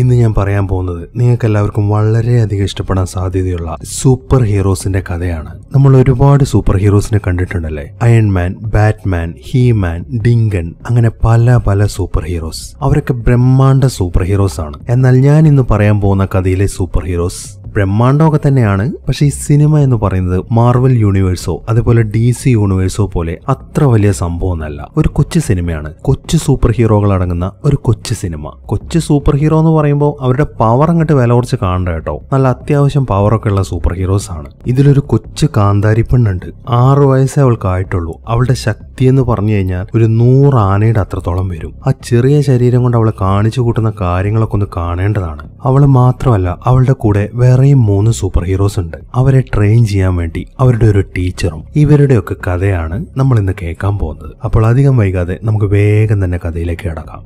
ഇന്ന് ഞാൻ പറയാൻ പോകുന്നത് നിങ്ങൾക്ക് എല്ലാവർക്കും വളരെയധികം ഇഷ്ടപ്പെടാൻ സാധ്യതയുള്ള സൂപ്പർ ഹീറോസിന്റെ കഥയാണ് നമ്മൾ ഒരുപാട് സൂപ്പർ ഹീറോസിനെ കണ്ടിട്ടുണ്ടല്ലേ അയൺമാൻ ബാറ്റ്മാൻ ഹീമാൻ ഡിങ്കൻ അങ്ങനെ പല പല സൂപ്പർ ഹീറോസ് അവരൊക്കെ ബ്രഹ്മാണ്ട സൂപ്പർ ഹീറോസ് ആണ് എന്നാൽ ഞാൻ ഇന്ന് പറയാൻ പോകുന്ന കഥയിലെ സൂപ്പർ ഹീറോസ് ബ്രഹ്മാണ്ടമൊക്കെ തന്നെയാണ് പക്ഷെ ഈ സിനിമ എന്ന് പറയുന്നത് മാർവൽ യൂണിവേഴ്സോ അതുപോലെ ഡി സി യൂണിവേഴ്സോ പോലെ അത്ര വലിയ സംഭവമൊന്നല്ല ഒരു കൊച്ചു സിനിമയാണ് കൊച്ചു സൂപ്പർ ഹീറോകൾ അടങ്ങുന്ന ഒരു കൊച്ചു സിനിമ കൊച്ചു സൂപ്പർ ഹീറോ എന്ന് പറയുമ്പോൾ അവരുടെ പവർ അങ്ങോട്ട് വില കുറച്ച് കാണണ്ട കേട്ടോ നല്ല അത്യാവശ്യം പവറൊക്കെ ഉള്ള സൂപ്പർ ഹീറോസ് ആണ് ഇതിലൊരു കൊച്ചു കാന്താരി പെണ്ണുണ്ട് ആറു വയസ്സേ അവൾക്ക് ആയിട്ടുള്ളൂ അവളുടെ ശക്തി എന്ന് പറഞ്ഞു കഴിഞ്ഞാൽ ഒരു നൂറ് ആനയുടെ അത്രത്തോളം വരും ആ ചെറിയ ശരീരം കൊണ്ട് അവളെ കാണിച്ചു കൂട്ടുന്ന കാര്യങ്ങളൊക്കെ ഒന്ന് കാണേണ്ടതാണ് അവള് മാത്രമല്ല അവളുടെ കൂടെ വേറെ വേറെയും മൂന്ന് സൂപ്പർ ഹീറോസ് ഉണ്ട് അവരെ ട്രെയിൻ ചെയ്യാൻ വേണ്ടി അവരുടെ ഒരു ടീച്ചറും ഇവരുടെയൊക്കെ കഥയാണ് നമ്മൾ ഇന്ന് കേൾക്കാൻ പോകുന്നത് അപ്പോൾ അധികം വൈകാതെ നമുക്ക് വേഗം തന്നെ കഥയിലേക്ക് കടക്കാം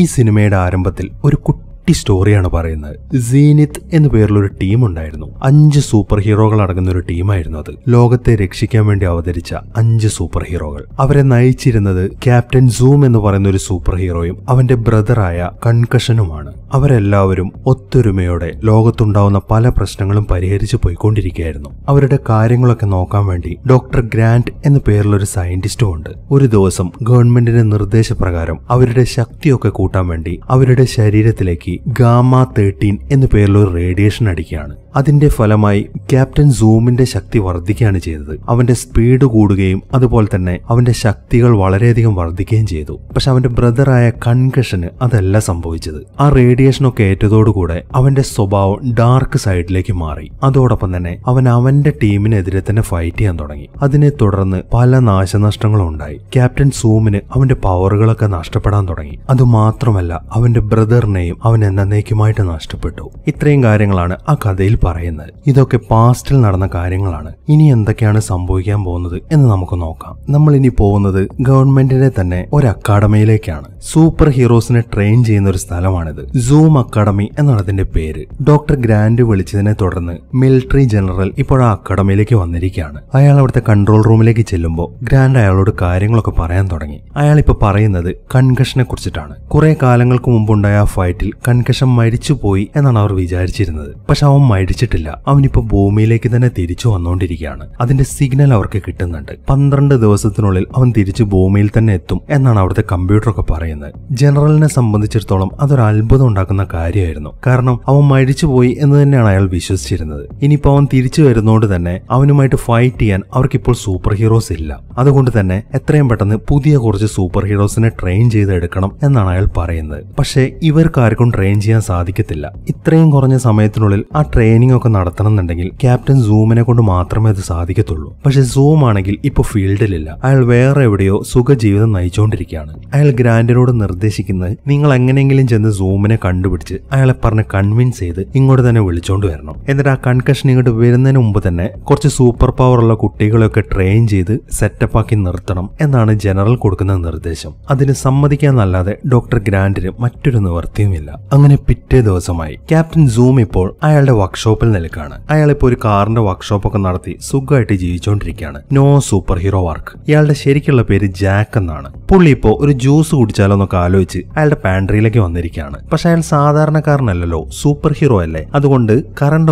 ഈ സിനിമയുടെ ആരംഭത്തിൽ ഒരു കുട്ടി കുട്ടി സ്റ്റോറിയാണ് പറയുന്നത് സീനിത്ത് എന്ന പേരിലൊരു ടീം ഉണ്ടായിരുന്നു അഞ്ച് സൂപ്പർ ഹീറോകൾ അടങ്ങുന്ന ഒരു ടീമായിരുന്നു അത് ലോകത്തെ രക്ഷിക്കാൻ വേണ്ടി അവതരിച്ച അഞ്ച് സൂപ്പർ ഹീറോകൾ അവരെ നയിച്ചിരുന്നത് ക്യാപ്റ്റൻ സൂം എന്ന് പറയുന്ന ഒരു സൂപ്പർ ഹീറോയും അവന്റെ ബ്രദറായ കൺകഷനുമാണ് അവരെല്ലാവരും ഒത്തൊരുമയോടെ ലോകത്തുണ്ടാവുന്ന പല പ്രശ്നങ്ങളും പരിഹരിച്ചു പോയിക്കൊണ്ടിരിക്കുകയായിരുന്നു അവരുടെ കാര്യങ്ങളൊക്കെ നോക്കാൻ വേണ്ടി ഡോക്ടർ ഗ്രാൻഡ് എന്ന പേരിലൊരു സയന്റിസ്റ്റും ഉണ്ട് ഒരു ദിവസം ഗവൺമെന്റിന്റെ നിർദ്ദേശപ്രകാരം അവരുടെ ശക്തിയൊക്കെ കൂട്ടാൻ വേണ്ടി അവരുടെ ശരീരത്തിലേക്ക് ഗാമ തേർട്ടീൻ എന്ന പേരിലൊരു റേഡിയേഷൻ അടിക്കുകയാണ് അതിന്റെ ഫലമായി ക്യാപ്റ്റൻ സൂമിന്റെ ശക്തി വർദ്ധിക്കുകയാണ് ചെയ്തത് അവന്റെ സ്പീഡ് കൂടുകയും അതുപോലെ തന്നെ അവന്റെ ശക്തികൾ വളരെയധികം വർദ്ധിക്കുകയും ചെയ്തു പക്ഷെ അവന്റെ ബ്രദറായ കൺകഷന് അതല്ല സംഭവിച്ചത് ആ റേഡിയേഷനൊക്കെ ഏറ്റതോടുകൂടെ അവന്റെ സ്വഭാവം ഡാർക്ക് സൈഡിലേക്ക് മാറി അതോടൊപ്പം തന്നെ അവൻ അവന്റെ ടീമിനെതിരെ തന്നെ ഫൈറ്റ് ചെയ്യാൻ തുടങ്ങി അതിനെ തുടർന്ന് പല നാശനഷ്ടങ്ങളും ഉണ്ടായി ക്യാപ്റ്റൻ സൂമിന് അവന്റെ പവറുകളൊക്കെ നഷ്ടപ്പെടാൻ തുടങ്ങി അതുമാത്രമല്ല അവന്റെ ബ്രദറിനെയും അവൻ എന്നേക്കുമായിട്ട് നഷ്ടപ്പെട്ടു ഇത്രയും കാര്യങ്ങളാണ് ആ കഥയിൽ പറയുന്നത് ഇതൊക്കെ പാസ്റ്റിൽ നടന്ന കാര്യങ്ങളാണ് ഇനി എന്തൊക്കെയാണ് സംഭവിക്കാൻ പോകുന്നത് എന്ന് നമുക്ക് നോക്കാം നമ്മൾ ഇനി പോകുന്നത് ഗവൺമെന്റിന്റെ തന്നെ ഒരു അക്കാഡമിയിലേക്കാണ് സൂപ്പർ ഹീറോസിനെ ട്രെയിൻ ചെയ്യുന്ന ഒരു സ്ഥലമാണിത് സൂം അക്കാഡമി എന്നാണ് അതിന്റെ പേര് ഡോക്ടർ ഗ്രാൻഡ് വിളിച്ചതിനെ തുടർന്ന് മിലിറ്ററി ജനറൽ ഇപ്പോൾ ആ അക്കാഡമിയിലേക്ക് വന്നിരിക്കുകയാണ് അയാൾ അവിടുത്തെ കൺട്രോൾ റൂമിലേക്ക് ചെല്ലുമ്പോൾ ഗ്രാൻഡ് അയാളോട് കാര്യങ്ങളൊക്കെ പറയാൻ തുടങ്ങി അയാൾ ഇപ്പോൾ പറയുന്നത് കൺകഷനെ കുറിച്ചിട്ടാണ് കുറെ കാലങ്ങൾക്ക് മുമ്പുണ്ടായ ആ ഫൈറ്റിൽ കൺകഷൻ മരിച്ചുപോയി എന്നാണ് അവർ വിചാരിച്ചിരുന്നത് പക്ഷെ അവൻ മരിച്ചിട്ടില്ല അവനിപ്പോ ഭൂമിയിലേക്ക് തന്നെ തിരിച്ചു വന്നുകൊണ്ടിരിക്കുകയാണ് അതിന്റെ സിഗ്നൽ അവർക്ക് കിട്ടുന്നുണ്ട് പന്ത്രണ്ട് ദിവസത്തിനുള്ളിൽ അവൻ തിരിച്ചു ഭൂമിയിൽ തന്നെ എത്തും എന്നാണ് അവിടുത്തെ ഒക്കെ പറയുന്നത് ജനറലിനെ സംബന്ധിച്ചിടത്തോളം അതൊരു അത്ഭുതം ഉണ്ടാക്കുന്ന കാര്യമായിരുന്നു കാരണം അവൻ മരിച്ചുപോയി എന്ന് തന്നെയാണ് അയാൾ വിശ്വസിച്ചിരുന്നത് ഇനിയിപ്പോ അവൻ തിരിച്ചു വരുന്നതുകൊണ്ട് തന്നെ അവനുമായിട്ട് ഫൈറ്റ് ചെയ്യാൻ അവർക്കിപ്പോൾ സൂപ്പർ ഹീറോസ് ഇല്ല അതുകൊണ്ട് തന്നെ എത്രയും പെട്ടെന്ന് പുതിയ കുറച്ച് സൂപ്പർ ഹീറോസിനെ ട്രെയിൻ ചെയ്തെടുക്കണം എന്നാണ് അയാൾ പറയുന്നത് പക്ഷേ ഇവർക്കാർക്കും ട്രെയിൻ ചെയ്യാൻ സാധിക്കത്തില്ല ഇത്രയും കുറഞ്ഞ സമയത്തിനുള്ളിൽ ആ ട്രെയിനിങ് ഒക്കെ നടത്തണം എന്നുണ്ടെങ്കിൽ ക്യാപ്റ്റൻ സൂമിനെ കൊണ്ട് മാത്രമേ അത് സാധിക്കത്തുള്ളൂ പക്ഷെ സൂം ആണെങ്കിൽ ഇപ്പോൾ ഫീൽഡിലില്ല അയാൾ വേറെ എവിടെയോ സുഖജീവിതം നയിച്ചുകൊണ്ടിരിക്കുകയാണ് അയാൾ ഗ്രാൻഡിനോട് നിർദ്ദേശിക്കുന്നത് നിങ്ങൾ എങ്ങനെയെങ്കിലും ചെന്ന് സൂമിനെ കണ്ടുപിടിച്ച് അയാളെ പറഞ്ഞ് കൺവിൻസ് ചെയ്ത് ഇങ്ങോട്ട് തന്നെ വിളിച്ചോണ്ട് വരണം എന്നിട്ട് ആ കൺകഷൻ ഇങ്ങോട്ട് വരുന്നതിന് മുമ്പ് തന്നെ കുറച്ച് സൂപ്പർ പവർ ഉള്ള കുട്ടികളെയൊക്കെ ട്രെയിൻ ചെയ്ത് സെറ്റപ്പ് ആക്കി നിർത്തണം എന്നാണ് ജനറൽ കൊടുക്കുന്ന നിർദ്ദേശം അതിന് സമ്മതിക്കാന്നല്ലാതെ ഡോക്ടർ ഗ്രാൻഡിന് മറ്റൊരു നിവർത്തിയുമില്ല അങ്ങനെ പിറ്റേ ദിവസമായി ക്യാപ്റ്റൻ സൂം ഇപ്പോൾ അയാളുടെ വർക്ക്ഷോപ്പിൽ നിൽക്കുകയാണ് അയാൾ ഇപ്പോൾ ഒരു കാറിന്റെ വർക്ക്ഷോപ്പൊക്കെ നടത്തി സുഖമായിട്ട് ജീവിച്ചുകൊണ്ടിരിക്കുകയാണ് നോ സൂപ്പർ ഹീറോ വർക്ക് ഇയാളുടെ ശരിക്കുള്ള പേര് ജാക്ക് എന്നാണ് പുള്ളി ഇപ്പോൾ ഒരു ജ്യൂസ് കുടിച്ചാലോ എന്നൊക്കെ ആലോചിച്ച് അയാളുടെ പാൻട്രിയിലേക്ക് വന്നിരിക്കുകയാണ് പക്ഷെ അയാൾ സാധാരണക്കാരനല്ലല്ലോ സൂപ്പർ ഹീറോ അല്ലേ അതുകൊണ്ട്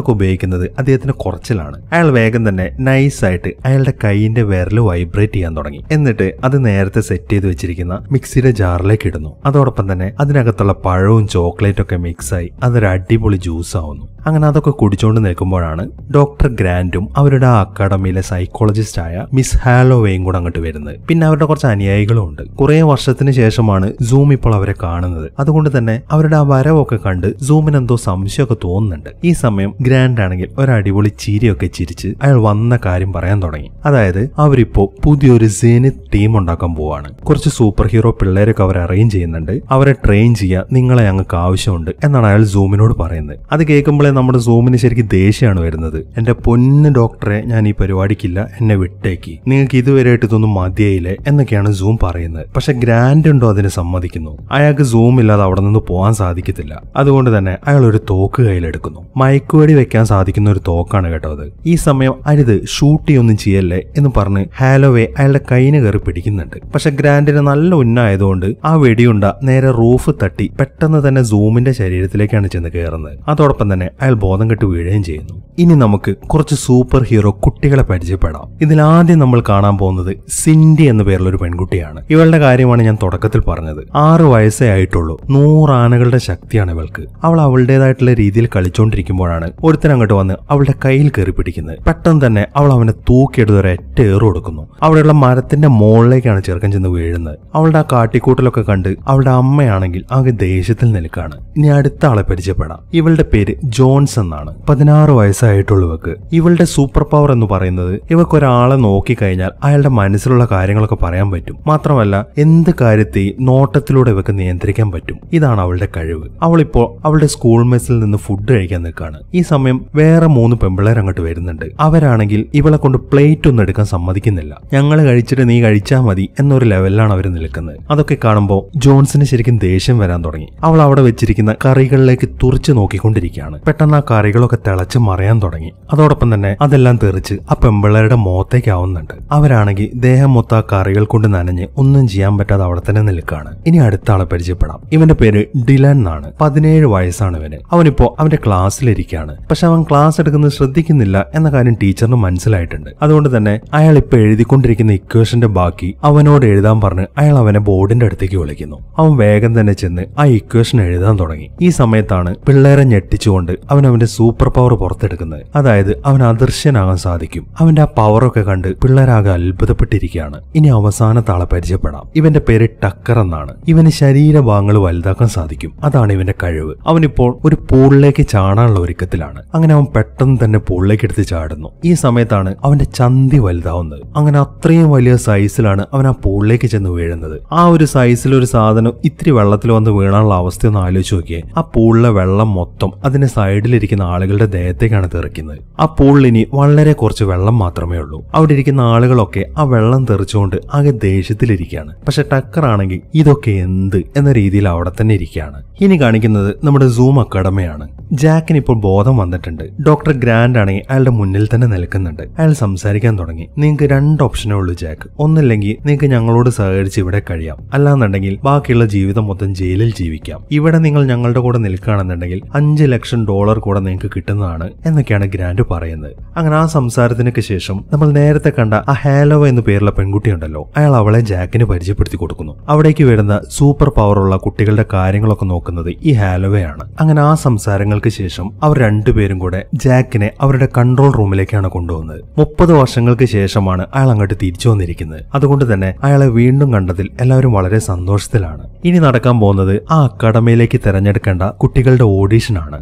ഒക്കെ ഉപയോഗിക്കുന്നത് അദ്ദേഹത്തിന് കുറച്ചിലാണ് അയാൾ വേഗം തന്നെ നൈസായിട്ട് അയാളുടെ കൈയിന്റെ വിരൽ വൈബ്രേറ്റ് ചെയ്യാൻ തുടങ്ങി എന്നിട്ട് അത് നേരത്തെ സെറ്റ് ചെയ്ത് വെച്ചിരിക്കുന്ന മിക്സിയുടെ ജാറിലേക്ക് ഇടുന്നു അതോടൊപ്പം തന്നെ അതിനകത്തുള്ള പഴവും ചോക്ലേറ്റ് ചോക്ലേറ്റ് ഒക്കെ മിക്സായി അതൊരു അടിപൊളി ജ്യൂസ് ആവുന്നു അങ്ങനെ അതൊക്കെ കുടിച്ചുകൊണ്ട് നിൽക്കുമ്പോഴാണ് ഡോക്ടർ ഗ്രാൻഡും അവരുടെ ആ അക്കാഡമിയിലെ സൈക്കോളജിസ്റ്റായ മിസ് ഹാലോവേയും കൂടെ അങ്ങോട്ട് വരുന്നത് പിന്നെ അവരുടെ കുറച്ച് അനുയായികളും ഉണ്ട് കുറേ വർഷത്തിന് ശേഷമാണ് സൂം ഇപ്പോൾ അവരെ കാണുന്നത് അതുകൊണ്ട് തന്നെ അവരുടെ ആ വരവൊക്കെ കണ്ട് സൂമിന് എന്തോ സംശയമൊക്കെ തോന്നുന്നുണ്ട് ഈ സമയം ഗ്രാൻഡ് ആണെങ്കിൽ ഒരു അടിപൊളി ചിരിയൊക്കെ ചിരിച്ച് അയാൾ വന്ന കാര്യം പറയാൻ തുടങ്ങി അതായത് അവരിപ്പോ പുതിയൊരു സേനിത് ടീം ഉണ്ടാക്കാൻ പോവാണ് കുറച്ച് സൂപ്പർ ഹീറോ പിള്ളേരൊക്കെ അവർ അറേഞ്ച് ചെയ്യുന്നുണ്ട് അവരെ ട്രെയിൻ ചെയ്യുക നിങ്ങളെ ഞങ്ങൾക്ക് ആവശ്യമുണ്ട് എന്നാണ് അയാൾ സൂമിനോട് പറയുന്നത് അത് കേൾക്കുമ്പോഴേ നമ്മുടെ സൂമിന് ശരിക്കും ദേഷ്യമാണ് വരുന്നത് എൻ്റെ പൊന്ന് ഡോക്ടറെ ഞാൻ ഈ പരിപാടിക്കില്ല എന്നെ വിട്ടേക്ക് നിങ്ങൾക്ക് ഇതുവരെയായിട്ട് ഇതൊന്നും മതിയായില്ലേ എന്നൊക്കെയാണ് സൂം പറയുന്നത് പക്ഷെ ഗ്രാൻഡ് ഉണ്ടോ അതിന് സമ്മതിക്കുന്നു അയാൾക്ക് സൂം ഇല്ലാതെ അവിടെ നിന്ന് പോകാൻ സാധിക്കത്തില്ല അതുകൊണ്ട് തന്നെ അയാൾ ഒരു തോക്ക് കയ്യിലെടുക്കുന്നു മയക്കുവടി വെക്കാൻ സാധിക്കുന്ന ഒരു തോക്കാണ് കേട്ടോ അത് ഈ സമയം അരുത് ഷൂട്ട് ചെയ്യൊന്നും ചെയ്യല്ലേ എന്ന് പറഞ്ഞ് ഹാലോവേ അയാളുടെ കൈന് കയറി പിടിക്കുന്നുണ്ട് പക്ഷെ ഗ്രാൻഡിന് നല്ല ഉന്നായതുകൊണ്ട് ആ വെടിയുണ്ട നേരെ റൂഫ് തട്ടി പെട്ടെന്ന് തന്നെ സൂം സൂമിന്റെ ശരീരത്തിലേക്കാണ് ചെന്ന് കയറുന്നത് അതോടൊപ്പം തന്നെ അയാൾ ബോധം കെട്ട് വീഴുകയും ചെയ്യുന്നു ഇനി നമുക്ക് കുറച്ച് സൂപ്പർ ഹീറോ കുട്ടികളെ പരിചയപ്പെടാം ഇതിൽ ആദ്യം നമ്മൾ കാണാൻ പോകുന്നത് സിൻഡി എന്ന പേരിലൊരു പെൺകുട്ടിയാണ് ഇവളുടെ കാര്യമാണ് ഞാൻ തുടക്കത്തിൽ പറഞ്ഞത് ആറ് വയസ്സേ ആയിട്ടുള്ളൂ നൂറാനകളുടെ ശക്തിയാണ് ഇവൾക്ക് അവൾ അവളുടേതായിട്ടുള്ള രീതിയിൽ കളിച്ചുകൊണ്ടിരിക്കുമ്പോഴാണ് ഒരുത്തൻ അങ്ങോട്ട് വന്ന് അവളുടെ കയ്യിൽ കയറി പിടിക്കുന്നത് പെട്ടെന്ന് തന്നെ അവൾ അവനെ തൂക്കിയെടുത്ത് ഒരൊറ്റ ഏറ് കൊടുക്കുന്നു അവിടെയുള്ള മരത്തിന്റെ മുകളിലേക്കാണ് ചെറുക്കൻ ചെന്ന് വീഴുന്നത് അവളുടെ ആ കാട്ടിക്കൂട്ടലൊക്കെ കണ്ട് അവളുടെ അമ്മയാണെങ്കിൽ ആകെ ദേഷ്യത്തിൽ നിൽക്കുകയാണ് ഇനി അടുത്ത ആളെ പരിചയപ്പെടാം ഇവളുടെ പേര് ജോൺസ് എന്നാണ് പതിനാറ് വയസ്സായിട്ടുള്ളവക്ക് ഇവളുടെ സൂപ്പർ പവർ എന്ന് പറയുന്നത് ഇവക്ക് ഒരാളെ നോക്കിക്കഴിഞ്ഞാൽ അയാളുടെ മനസ്സിലുള്ള കാര്യങ്ങളൊക്കെ പറയാൻ പറ്റും മാത്രമല്ല എന്ത് കാര്യത്തെയും നോട്ടത്തിലൂടെ ഇവക്ക് നിയന്ത്രിക്കാൻ പറ്റും ഇതാണ് അവളുടെ കഴിവ് അവളിപ്പോൾ അവളുടെ സ്കൂൾ മെസ്സിൽ നിന്ന് ഫുഡ് കഴിക്കാൻ നിൽക്കുകയാണ് ഈ സമയം വേറെ മൂന്ന് പെമ്പിളേർ അങ്ങോട്ട് വരുന്നുണ്ട് അവരാണെങ്കിൽ ഇവളെ കൊണ്ട് പ്ലേറ്റ് ഒന്നും എടുക്കാൻ സമ്മതിക്കുന്നില്ല ഞങ്ങൾ കഴിച്ചിട്ട് നീ കഴിച്ചാൽ മതി എന്നൊരു ലെവലിലാണ് അവർ നിൽക്കുന്നത് അതൊക്കെ കാണുമ്പോൾ ജോൺസിന് ശരിക്കും ദേഷ്യം വരാൻ തുടങ്ങി അവൾ അവിടെ വെച്ച് വെച്ചിരിക്കുന്ന കറികളിലേക്ക് തുറച്ചു നോക്കിക്കൊണ്ടിരിക്കുകയാണ് പെട്ടെന്ന് ആ കറികളൊക്കെ തിളച്ച് മറയാൻ തുടങ്ങി അതോടൊപ്പം തന്നെ അതെല്ലാം തെറിച്ച് ആ പെമ്പിളരുടെ മുഖത്തേക്കാവുന്നുണ്ട് അവരാണെങ്കിൽ ദേഹം മൊത്ത ആ കറികൾ കൊണ്ട് നനഞ്ഞ് ഒന്നും ചെയ്യാൻ പറ്റാതെ അവിടെ തന്നെ നിൽക്കുകയാണ് ഇനി അടുത്ത ആളെ പരിചയപ്പെടാം ഇവന്റെ പേര് ഡിലൻ എന്നാണ് പതിനേഴ് വയസ്സാണ് ഇവന് അവനിപ്പോ അവന്റെ ക്ലാസ്സിലിരിക്കുകയാണ് പക്ഷെ അവൻ ക്ലാസ് എടുക്കുന്നത് ശ്രദ്ധിക്കുന്നില്ല എന്ന കാര്യം ടീച്ചറിന് മനസ്സിലായിട്ടുണ്ട് അതുകൊണ്ട് തന്നെ അയാൾ ഇപ്പൊ എഴുതിക്കൊണ്ടിരിക്കുന്ന ഇക്വേഷന്റെ ബാക്കി അവനോട് എഴുതാൻ പറഞ്ഞ് അയാൾ അവനെ ബോർഡിന്റെ അടുത്തേക്ക് വിളിക്കുന്നു അവൻ വേഗം തന്നെ ചെന്ന് ആ ഇക്വേഷൻ എഴുതാൻ തുടങ്ങി ഈ സമയത്താണ് പിള്ളേരെ ഞെട്ടിച്ചുകൊണ്ട് അവൻ അവന്റെ സൂപ്പർ പവർ പുറത്തെടുക്കുന്നത് അതായത് അവൻ അദൃശ്യനാകാൻ സാധിക്കും അവന്റെ ആ പവറൊക്കെ കണ്ട് പിള്ളേരാകെ അത്ഭുതപ്പെട്ടിരിക്കുകയാണ് ഇനി അവസാന താള പരിചയപ്പെടാം ഇവന്റെ പേര് ടക്കർ എന്നാണ് ഇവന് ശരീരഭാഗങ്ങൾ വലുതാക്കാൻ സാധിക്കും അതാണ് ഇവന്റെ കഴിവ് അവനിപ്പോൾ ഒരു പൂളിലേക്ക് ചാടാനുള്ള ഒരുക്കത്തിലാണ് അങ്ങനെ അവൻ പെട്ടെന്ന് തന്നെ പൂളിലേക്ക് എടുത്ത് ചാടുന്നു ഈ സമയത്താണ് അവന്റെ ചന്തി വലുതാവുന്നത് അങ്ങനെ അത്രയും വലിയ സൈസിലാണ് അവൻ ആ പൂളിലേക്ക് ചെന്ന് വീഴുന്നത് ആ ഒരു സൈസിൽ ഒരു സാധനം ഇത്തിരി വെള്ളത്തിൽ വന്ന് വീണാനുള്ള അവസ്ഥയൊന്നും ആലോചിച്ച് നോക്കിയേ ആ പൂളിലെ വെള്ളം മൊത്തം അതിന് സൈഡിലിരിക്കുന്ന ആളുകളുടെ ദേഹത്തേക്കാണ് തെറിക്കുന്നത് ആ പൂളിനി വളരെ കുറച്ച് വെള്ളം മാത്രമേ ഉള്ളൂ അവിടെ ഇരിക്കുന്ന ആളുകളൊക്കെ ആ വെള്ളം തെറിച്ചുകൊണ്ട് ആകെ ദേഷ്യത്തിലിരിക്കുകയാണ് പക്ഷെ ടക്കർ ആണെങ്കിൽ ഇതൊക്കെ എന്ത് എന്ന രീതിയിൽ അവിടെ തന്നെ ഇരിക്കുകയാണ് ഇനി കാണിക്കുന്നത് നമ്മുടെ സൂം അക്കാഡമിയാണ് ജാക്കിന് ഇപ്പോൾ ബോധം വന്നിട്ടുണ്ട് ഡോക്ടർ ഗ്രാൻഡ് ആണെങ്കിൽ അയാളുടെ മുന്നിൽ തന്നെ നിൽക്കുന്നുണ്ട് അയാൾ സംസാരിക്കാൻ തുടങ്ങി നിങ്ങൾക്ക് രണ്ട് ഓപ്ഷനേ ഉള്ളൂ ജാക്ക് ഒന്നില്ലെങ്കിൽ നിങ്ങൾക്ക് ഞങ്ങളോട് സഹകരിച്ച് ഇവിടെ കഴിയാം അല്ലാന്നുണ്ടെങ്കിൽ ബാക്കിയുള്ള ജീവിതം മൊത്തം ജയിലിൽ ജീവിക്കാം ഇവിടെ നിങ്ങൾ ഞങ്ങളുടെ കൂടെ നിൽക്കുകയാണെന്നുണ്ടെങ്കിൽ അഞ്ച് ലക്ഷം ഡോളർ കൂടെ നിങ്ങൾക്ക് കിട്ടുന്നതാണ് എന്നൊക്കെയാണ് ഗ്രാൻഡ് പറയുന്നത് അങ്ങനെ ആ സംസാരത്തിനൊക്കെ ശേഷം നമ്മൾ നേരത്തെ കണ്ട ആ ഹാലോ എന്ന പേരുള്ള പെൺകുട്ടി ഉണ്ടല്ലോ അയാൾ അവളെ ജാക്കിന് പരിചയപ്പെടുത്തി കൊടുക്കുന്നു അവിടേക്ക് വരുന്ന സൂപ്പർ പവർ ഉള്ള കുട്ടികളുടെ കാര്യങ്ങളൊക്കെ നോക്കുന്നത് ഈ ഹാലോവയാണ് അങ്ങനെ ആ സംസാരങ്ങൾക്ക് ശേഷം അവർ രണ്ടുപേരും കൂടെ ജാക്കിനെ അവരുടെ കൺട്രോൾ റൂമിലേക്കാണ് കൊണ്ടുവന്നത് മുപ്പത് വർഷങ്ങൾക്ക് ശേഷമാണ് അയാൾ അങ്ങോട്ട് തിരിച്ചു വന്നിരിക്കുന്നത് അതുകൊണ്ട് തന്നെ അയാളെ വീണ്ടും കണ്ടതിൽ എല്ലാവരും വളരെ സന്തോഷത്തിലാണ് ഇനി നടക്കാൻ പോകുന്നത് ആ അക്കാഡമിയിലേക്ക് ഇടയ്ക്ക് തെരഞ്ഞെടുക്കേണ്ട കുട്ടികളുടെ ഓഡീഷനാണ്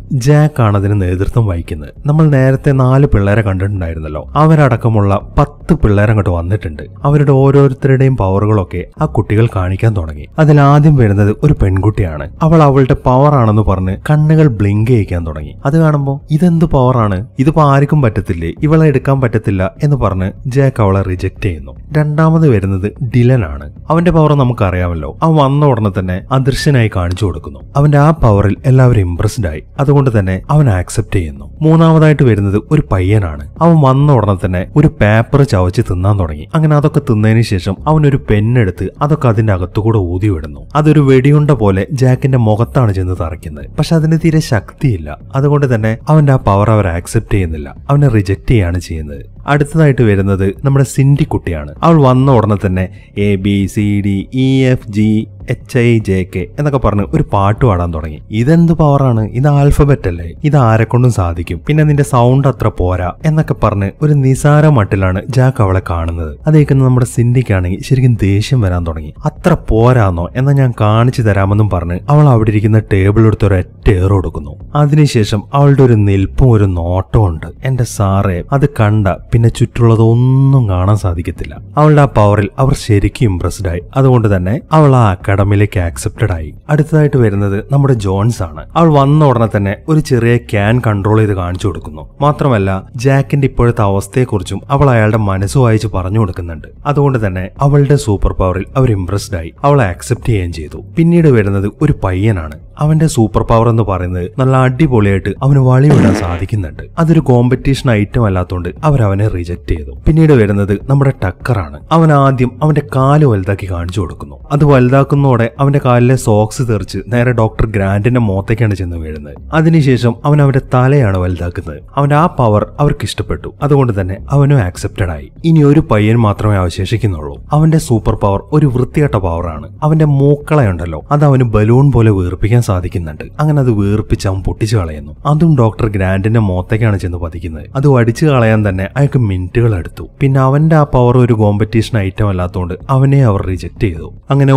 ആണ് അതിന് നേതൃത്വം വഹിക്കുന്നത് നമ്മൾ നേരത്തെ നാല് പിള്ളേരെ കണ്ടിട്ടുണ്ടായിരുന്നല്ലോ അവരടക്കമുള്ള പത്ത് പിള്ളേരെ അങ്ങോട്ട് വന്നിട്ടുണ്ട് അവരുടെ ഓരോരുത്തരുടെയും പവറുകളൊക്കെ ആ കുട്ടികൾ കാണിക്കാൻ തുടങ്ങി അതിൽ ആദ്യം വരുന്നത് ഒരു പെൺകുട്ടിയാണ് അവൾ അവളുടെ പവർ ആണെന്ന് പറഞ്ഞ് കണ്ണുകൾ ബ്ലിങ്ക് അയക്കാൻ തുടങ്ങി അത് കാണുമ്പോൾ ഇതെന്ത് പവറാണ് ഇതിപ്പോ ആർക്കും പറ്റത്തില്ലേ ഇവളെ എടുക്കാൻ പറ്റത്തില്ല എന്ന് പറഞ്ഞ് ജാക്ക് അവളെ റിജക്ട് ചെയ്യുന്നു രണ്ടാമത് വരുന്നത് ഡിലൻ ആണ് അവന്റെ പവർ നമുക്കറിയാമല്ലോ അവൻ വന്ന ഉടനെ തന്നെ അദൃശ്യനായി കാണിച്ചു കൊടുക്കുന്നു അവന്റെ ആ പവറിൽ എല്ലാവരും ഇംപ്രസ്ഡ് ആയി അതുകൊണ്ട് തന്നെ അവൻ ആക്സെപ്റ്റ് ചെയ്യുന്നു മൂന്നാമതായിട്ട് വരുന്നത് ഒരു പയ്യനാണ് അവൻ വന്ന ഉടനെ തന്നെ ഒരു പേപ്പർ ചവച്ച് തിന്നാൻ തുടങ്ങി അങ്ങനെ അതൊക്കെ തിന്നതിന് ശേഷം അവൻ ഒരു പെണ്ണെടുത്ത് അതൊക്കെ അതിന്റെ അകത്തുകൂടെ ഊതി വിടുന്നു അതൊരു വെടിയുണ്ട പോലെ ജാക്കിന്റെ മുഖത്താണ് ചെന്ന് തറയ്ക്കുന്നത് പക്ഷെ അതിന് തീരെ ശക്തിയില്ല അതുകൊണ്ട് തന്നെ അവന്റെ ആ പവർ അവർ ആക്സെപ്റ്റ് ചെയ്യുന്നില്ല അവനെ റിജക്റ്റ് ചെയ്യാണ് ചെയ്യുന്നത് അടുത്തതായിട്ട് വരുന്നത് നമ്മുടെ സിൻഡി കുട്ടിയാണ് അവൾ വന്ന ഉടനെ തന്നെ A B C D E F G H I J K എന്നൊക്കെ പറഞ്ഞ് ഒരു പാട്ട് പാടാൻ തുടങ്ങി ഇതെന്ത് പവറാണ് ഇത് ആൽഫബറ്റ് അല്ലേ ഇത് ആരെക്കൊണ്ടും സാധിക്കും പിന്നെ നിന്റെ സൗണ്ട് അത്ര പോരാ എന്നൊക്കെ പറഞ്ഞ് ഒരു നിസാര മട്ടിലാണ് ജാക്ക് അവളെ കാണുന്നത് അതേക്കുന്ന നമ്മുടെ സിന്ധിക്കാണെങ്കിൽ ശരിക്കും ദേഷ്യം വരാൻ തുടങ്ങി അത്ര പോരാന്നോ എന്നാ ഞാൻ കാണിച്ചു തരാമെന്നും പറഞ്ഞ് അവൾ അവിടെ ഇരിക്കുന്ന ടേബിൾ എടുത്ത് ഒരു ഒറ്റേറ് കൊടുക്കുന്നു അതിനുശേഷം അവളുടെ ഒരു നിൽപ്പും ഒരു നോട്ടവും ഉണ്ട് എന്റെ സാറേ അത് കണ്ട പിന്നെ ചുറ്റുള്ളത് ഒന്നും കാണാൻ സാധിക്കത്തില്ല അവളുടെ ആ പവറിൽ അവർ ശരിക്കും ഇംപ്രസ്ഡ് ആയി അതുകൊണ്ട് തന്നെ അവൾ ആ അക്കാഡമിയിലേക്ക് ആക്സെപ്റ്റഡ് ആയി അടുത്തതായിട്ട് വരുന്നത് നമ്മുടെ ജോൺസ് ആണ് അവൾ വന്ന ഉടനെ തന്നെ ഒരു ചെറിയ ക്യാൻ കൺട്രോൾ ചെയ്ത് കാണിച്ചു കൊടുക്കുന്നു മാത്രമല്ല ജാക്കിന്റെ ഇപ്പോഴത്തെ അവസ്ഥയെക്കുറിച്ചും അവൾ അയാളുടെ മനസ്സ് വായിച്ച് പറഞ്ഞു കൊടുക്കുന്നുണ്ട് അതുകൊണ്ട് തന്നെ അവളുടെ സൂപ്പർ പവറിൽ അവർ ഇംപ്രസ്ഡ് ആയി അവളെ ആക്സെപ്റ്റ് ചെയ്യുകയും ചെയ്തു പിന്നീട് വരുന്നത് ഒരു പയ്യനാണ് അവന്റെ സൂപ്പർ പവർ എന്ന് പറയുന്നത് നല്ല അടിപൊളിയായിട്ട് അവന് വളി വിടാൻ സാധിക്കുന്നുണ്ട് അതൊരു കോമ്പറ്റീഷൻ ഐറ്റം അല്ലാത്തതുകൊണ്ട് അവരവനെ അവനെ റിജക്റ്റ് ചെയ്തു പിന്നീട് വരുന്നത് നമ്മുടെ ടക്കറാണ് അവൻ ആദ്യം അവന്റെ കാല് വലുതാക്കി കാണിച്ചു കൊടുക്കുന്നു അത് വലുതാക്കുന്നതോടെ അവന്റെ കാലിലെ സോക്സ് തെറിച്ച് നേരെ ഡോക്ടർ ഗ്രാൻഡിന്റെ മോത്തേക്കാണ് ചെന്ന് വീഴുന്നത് അതിനുശേഷം അവൻ അവന്റെ തലയാണ് വലുതാക്കുന്നത് അവന്റെ ആ പവർ അവർക്ക് ഇഷ്ടപ്പെട്ടു അതുകൊണ്ട് തന്നെ അവനും ആക്സെപ്റ്റഡ് ആയി ഇനി ഒരു പയ്യൻ മാത്രമേ അവശേഷിക്കുന്നുള്ളൂ അവന്റെ സൂപ്പർ പവർ ഒരു വൃത്തികെട്ട പവറാണ് അവന്റെ മൂക്കളയുണ്ടല്ലോ അത് അവന് ബലൂൺ പോലെ വീർപ്പിക്കാൻ സാധിക്കുന്നുണ്ട് അങ്ങനെ അത് വീർപ്പിച്ച് അവൻ പൊട്ടിച്ചു കളയുന്നു അതും ഡോക്ടർ ഗ്രാൻഡിന്റെ മോത്തേക്കാണ് ചെന്ന് പതിക്കുന്നത് അത് അടിച്ചു കളയാൻ തന്നെ അയാൾ അവർക്ക് മിനിറ്റുകൾ എടുത്തു പിന്നെ അവന്റെ ആ പവർ ഒരു കോമ്പറ്റീഷൻ ഐറ്റം അല്ലാത്തതുകൊണ്ട് അവനെ അവർ റിജക്ട് ചെയ്തു അങ്ങനെ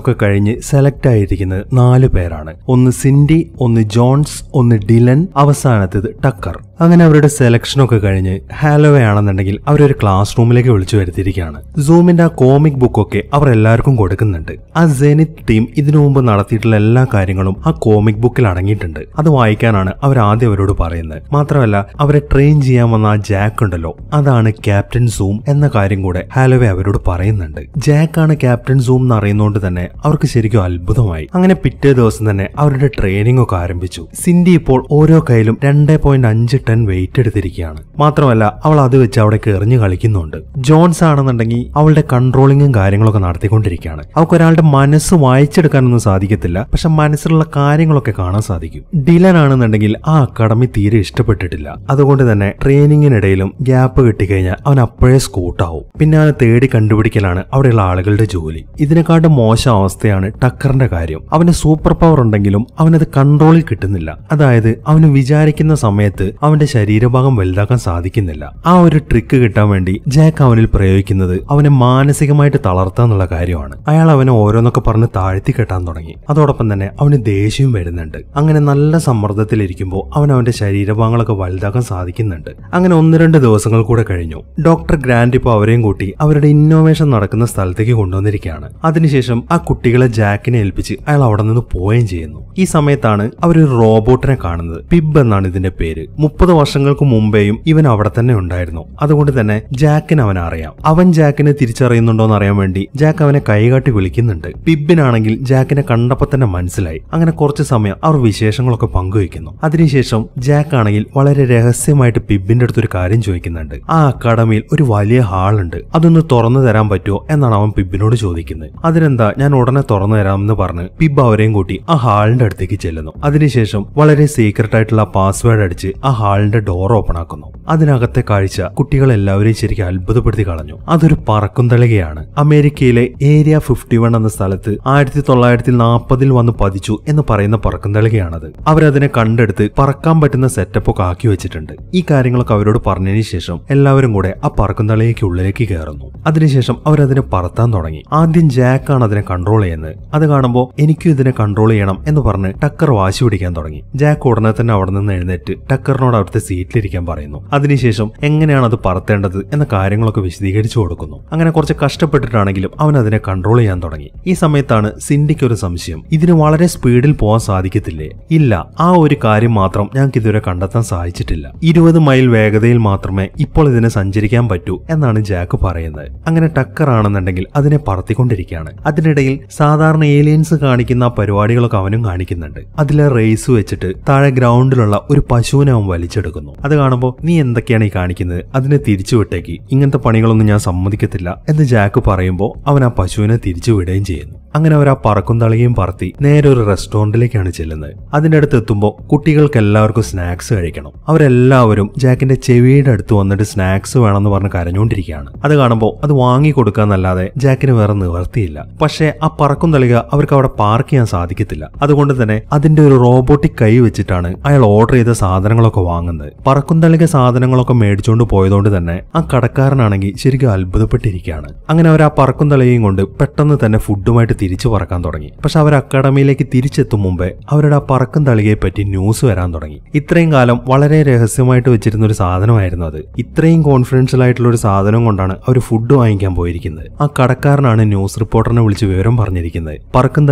ഒക്കെ കഴിഞ്ഞ് സെലക്ട് ആയിരിക്കുന്നത് നാല് പേരാണ് ഒന്ന് സിൻഡി ഒന്ന് ജോൺസ് ഒന്ന് ഡിലൻ അവസാനത്തേത് ടക്കർ അങ്ങനെ അവരുടെ സെലക്ഷനൊക്കെ കഴിഞ്ഞ് ഹാലോവേ ആണെന്നുണ്ടെങ്കിൽ അവരൊരു ക്ലാസ് റൂമിലേക്ക് വിളിച്ചു വരുത്തിയിരിക്കുകയാണ് സൂമിന്റെ ആ കോമിക് ബുക്കൊക്കെ അവർ എല്ലാവർക്കും കൊടുക്കുന്നുണ്ട് ആ സെനിത് ടീം ഇതിനു മുമ്പ് നടത്തിയിട്ടുള്ള എല്ലാ കാര്യങ്ങളും ആ കോമിക് ബുക്കിൽ അടങ്ങിയിട്ടുണ്ട് അത് വായിക്കാനാണ് അവർ ആദ്യം അവരോട് പറയുന്നത് മാത്രമല്ല അവരെ ട്രെയിൻ ചെയ്യാൻ വന്ന ആ ജാക്ക് ഉണ്ടല്ലോ അതാണ് ക്യാപ്റ്റൻ സൂം എന്ന കാര്യം കൂടെ ഹാലോവേ അവരോട് പറയുന്നുണ്ട് ജാക്കാണ് ക്യാപ്റ്റൻ സൂം എന്ന് അറിയുന്നതുകൊണ്ട് തന്നെ അവർക്ക് ശരിക്കും അത്ഭുതമായി അങ്ങനെ പിറ്റേ ദിവസം തന്നെ അവരുടെ ട്രെയിനിങ് ഒക്കെ ആരംഭിച്ചു സിന്ധി ഇപ്പോൾ ഓരോ കയ്യിലും രണ്ടേ പോയിന്റ് അഞ്ച് ടൻ വെയിറ്റ് എടുത്തിരിക്കുകയാണ് മാത്രമല്ല അവൾ അത് വെച്ച് അവിടെ എറിഞ്ഞു കളിക്കുന്നുണ്ട് ജോൺസ് ആണെന്നുണ്ടെങ്കിൽ അവളുടെ കൺട്രോളിങ്ങും കാര്യങ്ങളൊക്കെ നടത്തിക്കൊണ്ടിരിക്കുകയാണ് അവൾക്ക് ഒരാളുടെ മനസ്സ് വായിച്ചെടുക്കാനൊന്നും സാധിക്കത്തില്ല പക്ഷെ മനസ്സിലുള്ള കാര്യങ്ങളൊക്കെ കാണാൻ സാധിക്കും ഡിലൻ ആണെന്നുണ്ടെങ്കിൽ ആ അക്കാഡമി തീരെ ഇഷ്ടപ്പെട്ടിട്ടില്ല അതുകൊണ്ട് തന്നെ ട്രെയിനിങ്ങിനിടയിലും ഗ്യാപ്പ് കിട്ടിക്കഴിഞ്ഞാൽ അവൻ അപ്പോഴേ സ്കൂട്ടാവും അവനെ തേടി കണ്ടുപിടിക്കലാണ് അവിടെയുള്ള ആളുകളുടെ ജോലി ഇതിനെക്കാട്ടും മോശം അവസ്ഥയാണ് ടക്കറിന്റെ കാര്യം അവന് സൂപ്പർ പവർ ഉണ്ടെങ്കിലും അവനത് കൺട്രോളിൽ കിട്ടുന്നില്ല അതായത് അവന് വിചാരിക്കുന്ന സമയത്ത് അവൻ അവന്റെ ശരീരഭാഗം വലുതാക്കാൻ സാധിക്കുന്നില്ല ആ ഒരു ട്രിക്ക് കിട്ടാൻ വേണ്ടി ജാക്ക് അവനിൽ പ്രയോഗിക്കുന്നത് അവനെ മാനസികമായിട്ട് തളർത്താന്നുള്ള കാര്യമാണ് അയാൾ അവനെ ഓരോന്നൊക്കെ പറഞ്ഞ് താഴ്ത്തി കെട്ടാൻ തുടങ്ങി അതോടൊപ്പം തന്നെ അവന് ദേഷ്യവും വരുന്നുണ്ട് അങ്ങനെ നല്ല സമ്മർദ്ദത്തിലിരിക്കുമ്പോൾ അവൻ അവന്റെ ശരീരഭാഗങ്ങളൊക്കെ വലുതാക്കാൻ സാധിക്കുന്നുണ്ട് അങ്ങനെ ഒന്ന് രണ്ട് ദിവസങ്ങൾ കൂടെ കഴിഞ്ഞു ഡോക്ടർ ഗ്രാൻഡ് ഇപ്പോൾ അവരെയും കൂട്ടി അവരുടെ ഇന്നോവേഷൻ നടക്കുന്ന സ്ഥലത്തേക്ക് കൊണ്ടുവന്നിരിക്കുകയാണ് അതിനുശേഷം ആ കുട്ടികളെ ജാക്കിനെ ഏൽപ്പിച്ച് അയാൾ അവിടെ നിന്ന് പോവുകയും ചെയ്യുന്നു ഈ സമയത്താണ് അവർ റോബോട്ടിനെ കാണുന്നത് പിബ് എന്നാണ് ഇതിന്റെ പേര് മുപ്പത് വർഷങ്ങൾക്ക് മുമ്പേയും ഇവൻ അവിടെ തന്നെ ഉണ്ടായിരുന്നു അതുകൊണ്ട് തന്നെ ജാക്കിന് അവൻ അറിയാം അവൻ ജാക്കിനെ തിരിച്ചറിയുന്നുണ്ടോന്ന് അറിയാൻ വേണ്ടി ജാക്ക് അവനെ കൈകാട്ടി വിളിക്കുന്നുണ്ട് പിബിനാണെങ്കിൽ ജാക്കിനെ കണ്ടപ്പോൾ തന്നെ മനസ്സിലായി അങ്ങനെ കുറച്ച് സമയം അവർ വിശേഷങ്ങളൊക്കെ പങ്കുവയ്ക്കുന്നു അതിനുശേഷം ജാക്ക് ആണെങ്കിൽ വളരെ രഹസ്യമായിട്ട് പിബിന്റെ അടുത്തൊരു കാര്യം ചോദിക്കുന്നുണ്ട് ആ അക്കാഡമിയിൽ ഒരു വലിയ ഹാളുണ്ട് അതൊന്ന് തുറന്നു തരാൻ പറ്റുമോ എന്നാണ് അവൻ പിബിനോട് ചോദിക്കുന്നത് അതിനെന്താ ഞാൻ ഉടനെ തുറന്നു തരാമെന്ന് പറഞ്ഞ് പിബ് അവരെയും കൂട്ടി ആ ഹാളിന്റെ അടുത്തേക്ക് ചെല്ലുന്നു അതിനുശേഷം വളരെ സീക്രട്ട് ആയിട്ടുള്ള പാസ്വേഡ് അടിച്ച് ആ ഹാൾ ഹാളിന്റെ ഡോർ ഓപ്പൺ ആക്കുന്നു അതിനകത്തെ കാഴ്ച കുട്ടികളെല്ലാവരെയും ശരിക്കും അത്ഭുതപ്പെടുത്തി കളഞ്ഞു അതൊരു പറക്കും തളികയാണ് അമേരിക്കയിലെ ഏരിയ ഫിഫ്റ്റി വൺ എന്ന സ്ഥലത്ത് ആയിരത്തി തൊള്ളായിരത്തി നാൽപ്പതിൽ വന്ന് പതിച്ചു എന്ന് പറയുന്ന പറക്കും തളികയാണത് അവരതിനെ കണ്ടെടുത്ത് പറക്കാൻ പറ്റുന്ന ഒക്കെ ആക്കി വെച്ചിട്ടുണ്ട് ഈ കാര്യങ്ങളൊക്കെ അവരോട് പറഞ്ഞതിന് ശേഷം എല്ലാവരും കൂടെ ആ പറക്കും തളികയ്ക്ക് ഉള്ളിലേക്ക് കയറുന്നു അതിനുശേഷം അവരതിനെ പറത്താൻ തുടങ്ങി ആദ്യം ജാക്കാണ് അതിനെ കൺട്രോൾ ചെയ്യുന്നത് അത് കാണുമ്പോൾ എനിക്കും ഇതിനെ കൺട്രോൾ ചെയ്യണം എന്ന് പറഞ്ഞ് ടക്കർ വാശി പിടിക്കാൻ തുടങ്ങി ജാക്ക് ഉടനെ തന്നെ അവിടെ നിന്ന് എഴുന്നേറ്റ് ടക്കറിനോട് അവിടുത്തെ സീറ്റിലിരിക്കാൻ പറയുന്നു അതിനുശേഷം എങ്ങനെയാണ് അത് പറത്തേണ്ടത് എന്ന കാര്യങ്ങളൊക്കെ വിശദീകരിച്ചു കൊടുക്കുന്നു അങ്ങനെ കുറച്ച് കഷ്ടപ്പെട്ടിട്ടാണെങ്കിലും അവൻ അതിനെ കൺട്രോൾ ചെയ്യാൻ തുടങ്ങി ഈ സമയത്താണ് സിൻഡിക്ക് ഒരു സംശയം ഇതിന് വളരെ സ്പീഡിൽ പോകാൻ സാധിക്കത്തില്ലേ ഇല്ല ആ ഒരു കാര്യം മാത്രം ഞങ്ങൾക്ക് ഇതുവരെ കണ്ടെത്താൻ സാധിച്ചിട്ടില്ല ഇരുപത് മൈൽ വേഗതയിൽ മാത്രമേ ഇപ്പോൾ ഇതിനെ സഞ്ചരിക്കാൻ പറ്റൂ എന്നാണ് ജാക്ക് പറയുന്നത് അങ്ങനെ ടക്കർ ആണെന്നുണ്ടെങ്കിൽ അതിനെ പറത്തിക്കൊണ്ടിരിക്കുകയാണ് അതിനിടയിൽ സാധാരണ ഏലിയൻസ് കാണിക്കുന്ന പരിപാടികളൊക്കെ അവനും കാണിക്കുന്നുണ്ട് അതിലെ റേസ് വെച്ചിട്ട് താഴെ ഗ്രൗണ്ടിലുള്ള ഒരു പശുവിനെ അവൻ വലിച്ചു പിടിച്ചെടുക്കുന്നു അത് കാണുമ്പോൾ നീ എന്തൊക്കെയാണ് ഈ കാണിക്കുന്നത് അതിനെ തിരിച്ചു വിട്ടേക്ക് ഇങ്ങനത്തെ പണികളൊന്നും ഞാൻ സമ്മതിക്കത്തില്ല എന്ന് ജാക്ക് പറയുമ്പോൾ അവൻ ആ പശുവിനെ തിരിച്ചു വിടുകയും ചെയ്യുന്നു അങ്ങനെ അവർ ആ പറക്കും തളികയും പറത്തി നേരെ ഒരു റെസ്റ്റോറന്റിലേക്കാണ് ചെല്ലുന്നത് അതിൻ്റെ അടുത്ത് എത്തുമ്പോൾ കുട്ടികൾക്ക് എല്ലാവർക്കും സ്നാക്സ് കഴിക്കണം അവരെല്ലാവരും ജാക്കിന്റെ ചെവിയുടെ അടുത്ത് വന്നിട്ട് സ്നാക്സ് വേണമെന്ന് പറഞ്ഞ് കരഞ്ഞുകൊണ്ടിരിക്കുകയാണ് അത് കാണുമ്പോൾ അത് വാങ്ങി കൊടുക്കാന്നല്ലാതെ ജാക്കിന് വേറെ നിവർത്തിയില്ല പക്ഷേ ആ പറക്കും തളിക അവർക്ക് അവിടെ പാർക്ക് ചെയ്യാൻ സാധിക്കത്തില്ല അതുകൊണ്ട് തന്നെ അതിന്റെ ഒരു റോബോട്ടിക് കൈ വെച്ചിട്ടാണ് അയാൾ ഓർഡർ ചെയ്ത സാധനങ്ങളൊക്കെ വാങ്ങുന്നത് വാങ്ങുന്നത് പറക്കുന്തളിക സാധനങ്ങളൊക്കെ മേടിച്ചുകൊണ്ട് പോയതുകൊണ്ട് തന്നെ ആ കടക്കാരനാണെങ്കിൽ ശരിക്കും അത്ഭുതപ്പെട്ടിരിക്കുകയാണ് അങ്ങനെ അവർ ആ പറക്കുന്തളികയും കൊണ്ട് പെട്ടെന്ന് തന്നെ ഫുഡുമായിട്ട് തിരിച്ചു പറക്കാൻ തുടങ്ങി പക്ഷെ അവർ അക്കാഡമിയിലേക്ക് തിരിച്ചെത്തും മുമ്പേ അവരുടെ ആ പറക്കും തളികയെ പറ്റി ന്യൂസ് വരാൻ തുടങ്ങി ഇത്രയും കാലം വളരെ രഹസ്യമായിട്ട് വെച്ചിരുന്ന ഒരു സാധനമായിരുന്നു അത് ഇത്രയും കോൺഫിഡൻഷ്യൽ ആയിട്ടുള്ള ഒരു സാധനം കൊണ്ടാണ് അവർ ഫുഡ് വാങ്ങിക്കാൻ പോയിരിക്കുന്നത് ആ കടക്കാരനാണ് ന്യൂസ് റിപ്പോർട്ടറിനെ വിളിച്ച് വിവരം പറഞ്ഞിരിക്കുന്നത്